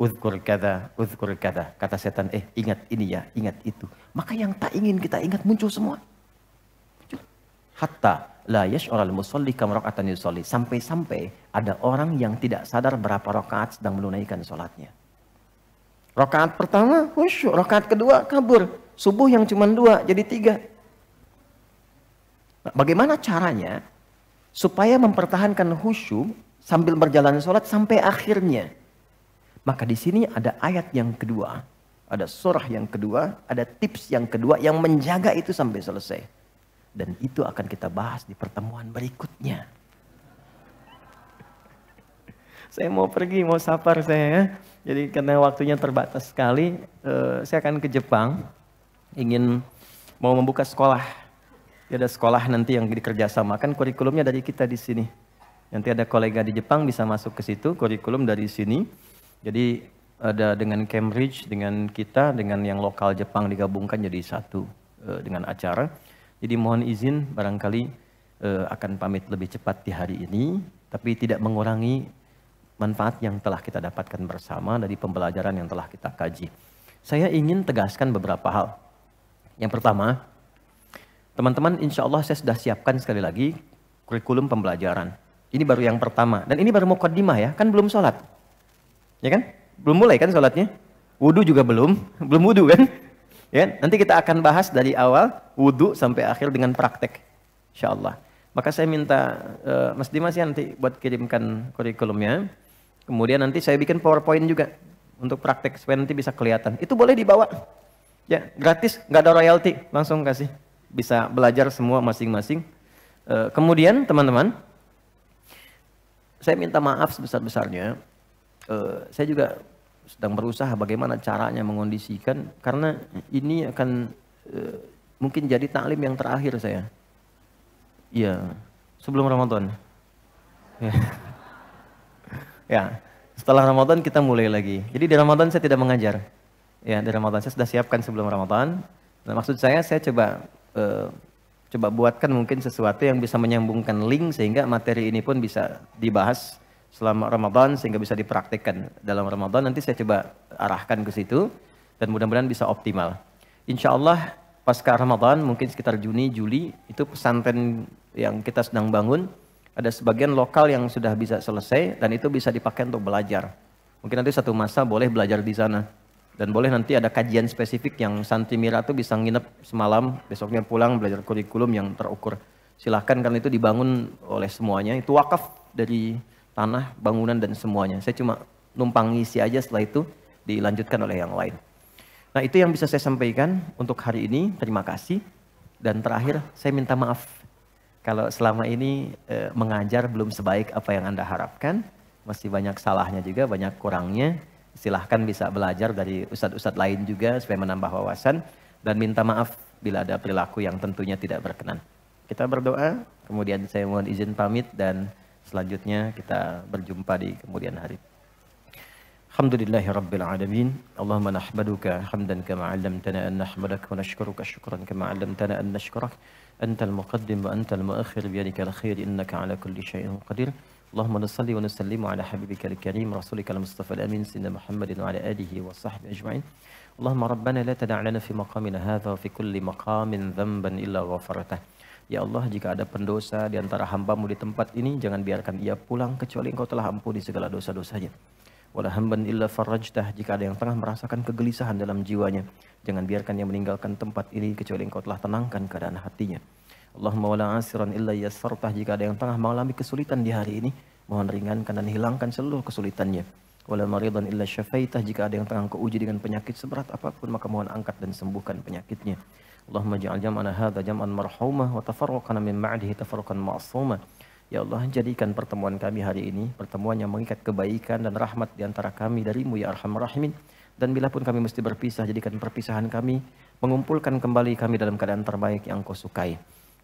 Speaker 1: Uzkur kada, uzkur kada. Kata setan, eh ingat ini ya, ingat itu. Maka yang tak ingin kita ingat muncul semua. Hatta la yash'ural musalli kam raka'atan yusalli. Sampai-sampai ada orang yang tidak sadar berapa rakaat sedang menunaikan sholatnya. Rakaat pertama khusyuk, rakaat kedua kabur. Subuh yang cuma dua jadi tiga, Bagaimana caranya supaya mempertahankan khusyuk sambil berjalan sholat sampai akhirnya. Maka di sini ada ayat yang kedua, ada surah yang kedua, ada tips yang kedua yang menjaga itu sampai selesai. Dan itu akan kita bahas di pertemuan berikutnya. Saya mau pergi, mau sabar saya ya. Jadi karena waktunya terbatas sekali, eh, saya akan ke Jepang. Ingin mau membuka sekolah Ya ada sekolah nanti yang kan kurikulumnya dari kita di sini. Nanti ada kolega di Jepang bisa masuk ke situ kurikulum dari sini. Jadi ada dengan Cambridge, dengan kita, dengan yang lokal Jepang digabungkan jadi satu uh, dengan acara. Jadi mohon izin barangkali uh, akan pamit lebih cepat di hari ini, tapi tidak mengurangi manfaat yang telah kita dapatkan bersama dari pembelajaran yang telah kita kaji. Saya ingin tegaskan beberapa hal. Yang pertama, Teman-teman, insya Allah saya sudah siapkan sekali lagi kurikulum pembelajaran. Ini baru yang pertama. Dan ini baru mau kodimah ya, kan belum sholat. Ya kan? Belum mulai kan sholatnya? Wudhu juga belum, belum wudhu kan? Ya, kan? nanti kita akan bahas dari awal wudhu sampai akhir dengan praktek. Insya Allah. Maka saya minta uh, Mas Dimas ya nanti buat kirimkan kurikulumnya. Kemudian nanti saya bikin PowerPoint juga untuk praktek supaya nanti bisa kelihatan. Itu boleh dibawa. Ya, gratis, nggak ada royalti, langsung kasih bisa belajar semua masing-masing. Eh, kemudian teman-teman, saya minta maaf sebesar-besarnya. Eh, saya juga sedang berusaha bagaimana caranya mengondisikan karena ini akan eh, mungkin jadi taklim yang terakhir saya. Iya, sebelum Ramadan. Ya. ya. setelah Ramadan kita mulai lagi. Jadi di Ramadan saya tidak mengajar. Ya, di Ramadan saya sudah siapkan sebelum Ramadan. Nah, maksud saya saya coba Eh, coba buatkan mungkin sesuatu yang bisa menyambungkan link sehingga materi ini pun bisa dibahas selama Ramadan sehingga bisa dipraktikkan dalam Ramadan. Nanti saya coba arahkan ke situ dan mudah-mudahan bisa optimal. Insya Allah pasca Ramadan mungkin sekitar Juni, Juli itu pesantren yang kita sedang bangun ada sebagian lokal yang sudah bisa selesai dan itu bisa dipakai untuk belajar. Mungkin nanti satu masa boleh belajar di sana dan boleh nanti ada kajian spesifik yang Santi mira tuh bisa nginep semalam, besoknya pulang belajar kurikulum yang terukur. Silahkan karena itu dibangun oleh semuanya, itu wakaf dari tanah, bangunan dan semuanya. Saya cuma numpang ngisi aja setelah itu dilanjutkan oleh yang lain. Nah itu yang bisa saya sampaikan untuk hari ini, terima kasih. Dan terakhir saya minta maaf kalau selama ini e, mengajar belum sebaik apa yang Anda harapkan. Masih banyak salahnya juga, banyak kurangnya silahkan bisa belajar dari ustadz-ustadz lain juga supaya menambah wawasan dan minta maaf bila ada perilaku yang tentunya tidak berkenan. Kita berdoa, kemudian saya mohon izin pamit dan selanjutnya kita berjumpa di kemudian hari. Alhamdulillahi Rabbil Alamin Allahumma nahmaduka hamdan kama alamtana an nahmadaka wa nashkuruka syukuran kama alamtana an nashkurak Antal muqaddim wa antal muakhir biyadika al-khair innaka ala kulli syai'in qadir Allahumma nusalli wa nusallimu ala habibika al-karim rasulika al-mustafa al-amin sayyidina Muhammadin wa ala alihi wa sahbihi ajma'in. Allahumma rabbana la tada' lana fi maqamina hadha fi kulli maqamin illa Ya Allah, jika ada pendosa di antara hambamu di tempat ini, jangan biarkan ia pulang kecuali engkau telah ampuni segala dosa-dosanya. Wala hamban illa farrajtah, jika ada yang tengah merasakan kegelisahan dalam jiwanya, jangan biarkan ia meninggalkan tempat ini kecuali engkau telah tenangkan keadaan hatinya. Allahumma wala asiran illa yassartah jika ada yang tengah mengalami kesulitan di hari ini mohon ringankan dan hilangkan seluruh kesulitannya wala maridan illa syafaitah jika ada yang tengah keuji dengan penyakit seberat apapun maka mohon angkat dan sembuhkan penyakitnya Allahumma ja'al jam'ana hadha jam'an marhumah wa tafarruqana min ma'dihi tafarruqan ma'asumah. Ya Allah, jadikan pertemuan kami hari ini pertemuan yang mengikat kebaikan dan rahmat di antara kami darimu ya arhamar rahimin. Dan bila pun kami mesti berpisah, jadikan perpisahan kami mengumpulkan kembali kami dalam keadaan terbaik yang Kau sukai.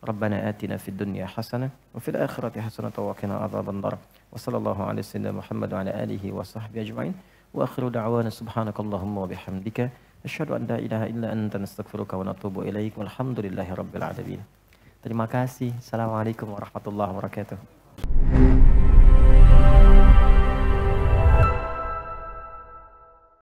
Speaker 1: ربنا آتنا في الدنيا حسنة وفي الآخرة حسنة وقنا عذاب النار وصلى الله على سيدنا محمد وعلى آله وصحبه أجمعين وآخر دعوانا سبحانك اللهم وبحمدك أشهد أن لا إله إلا أنت نستغفرك ونتوب إليك والحمد لله رب العالمين Terima kasih. Assalamualaikum warahmatullahi wabarakatuh.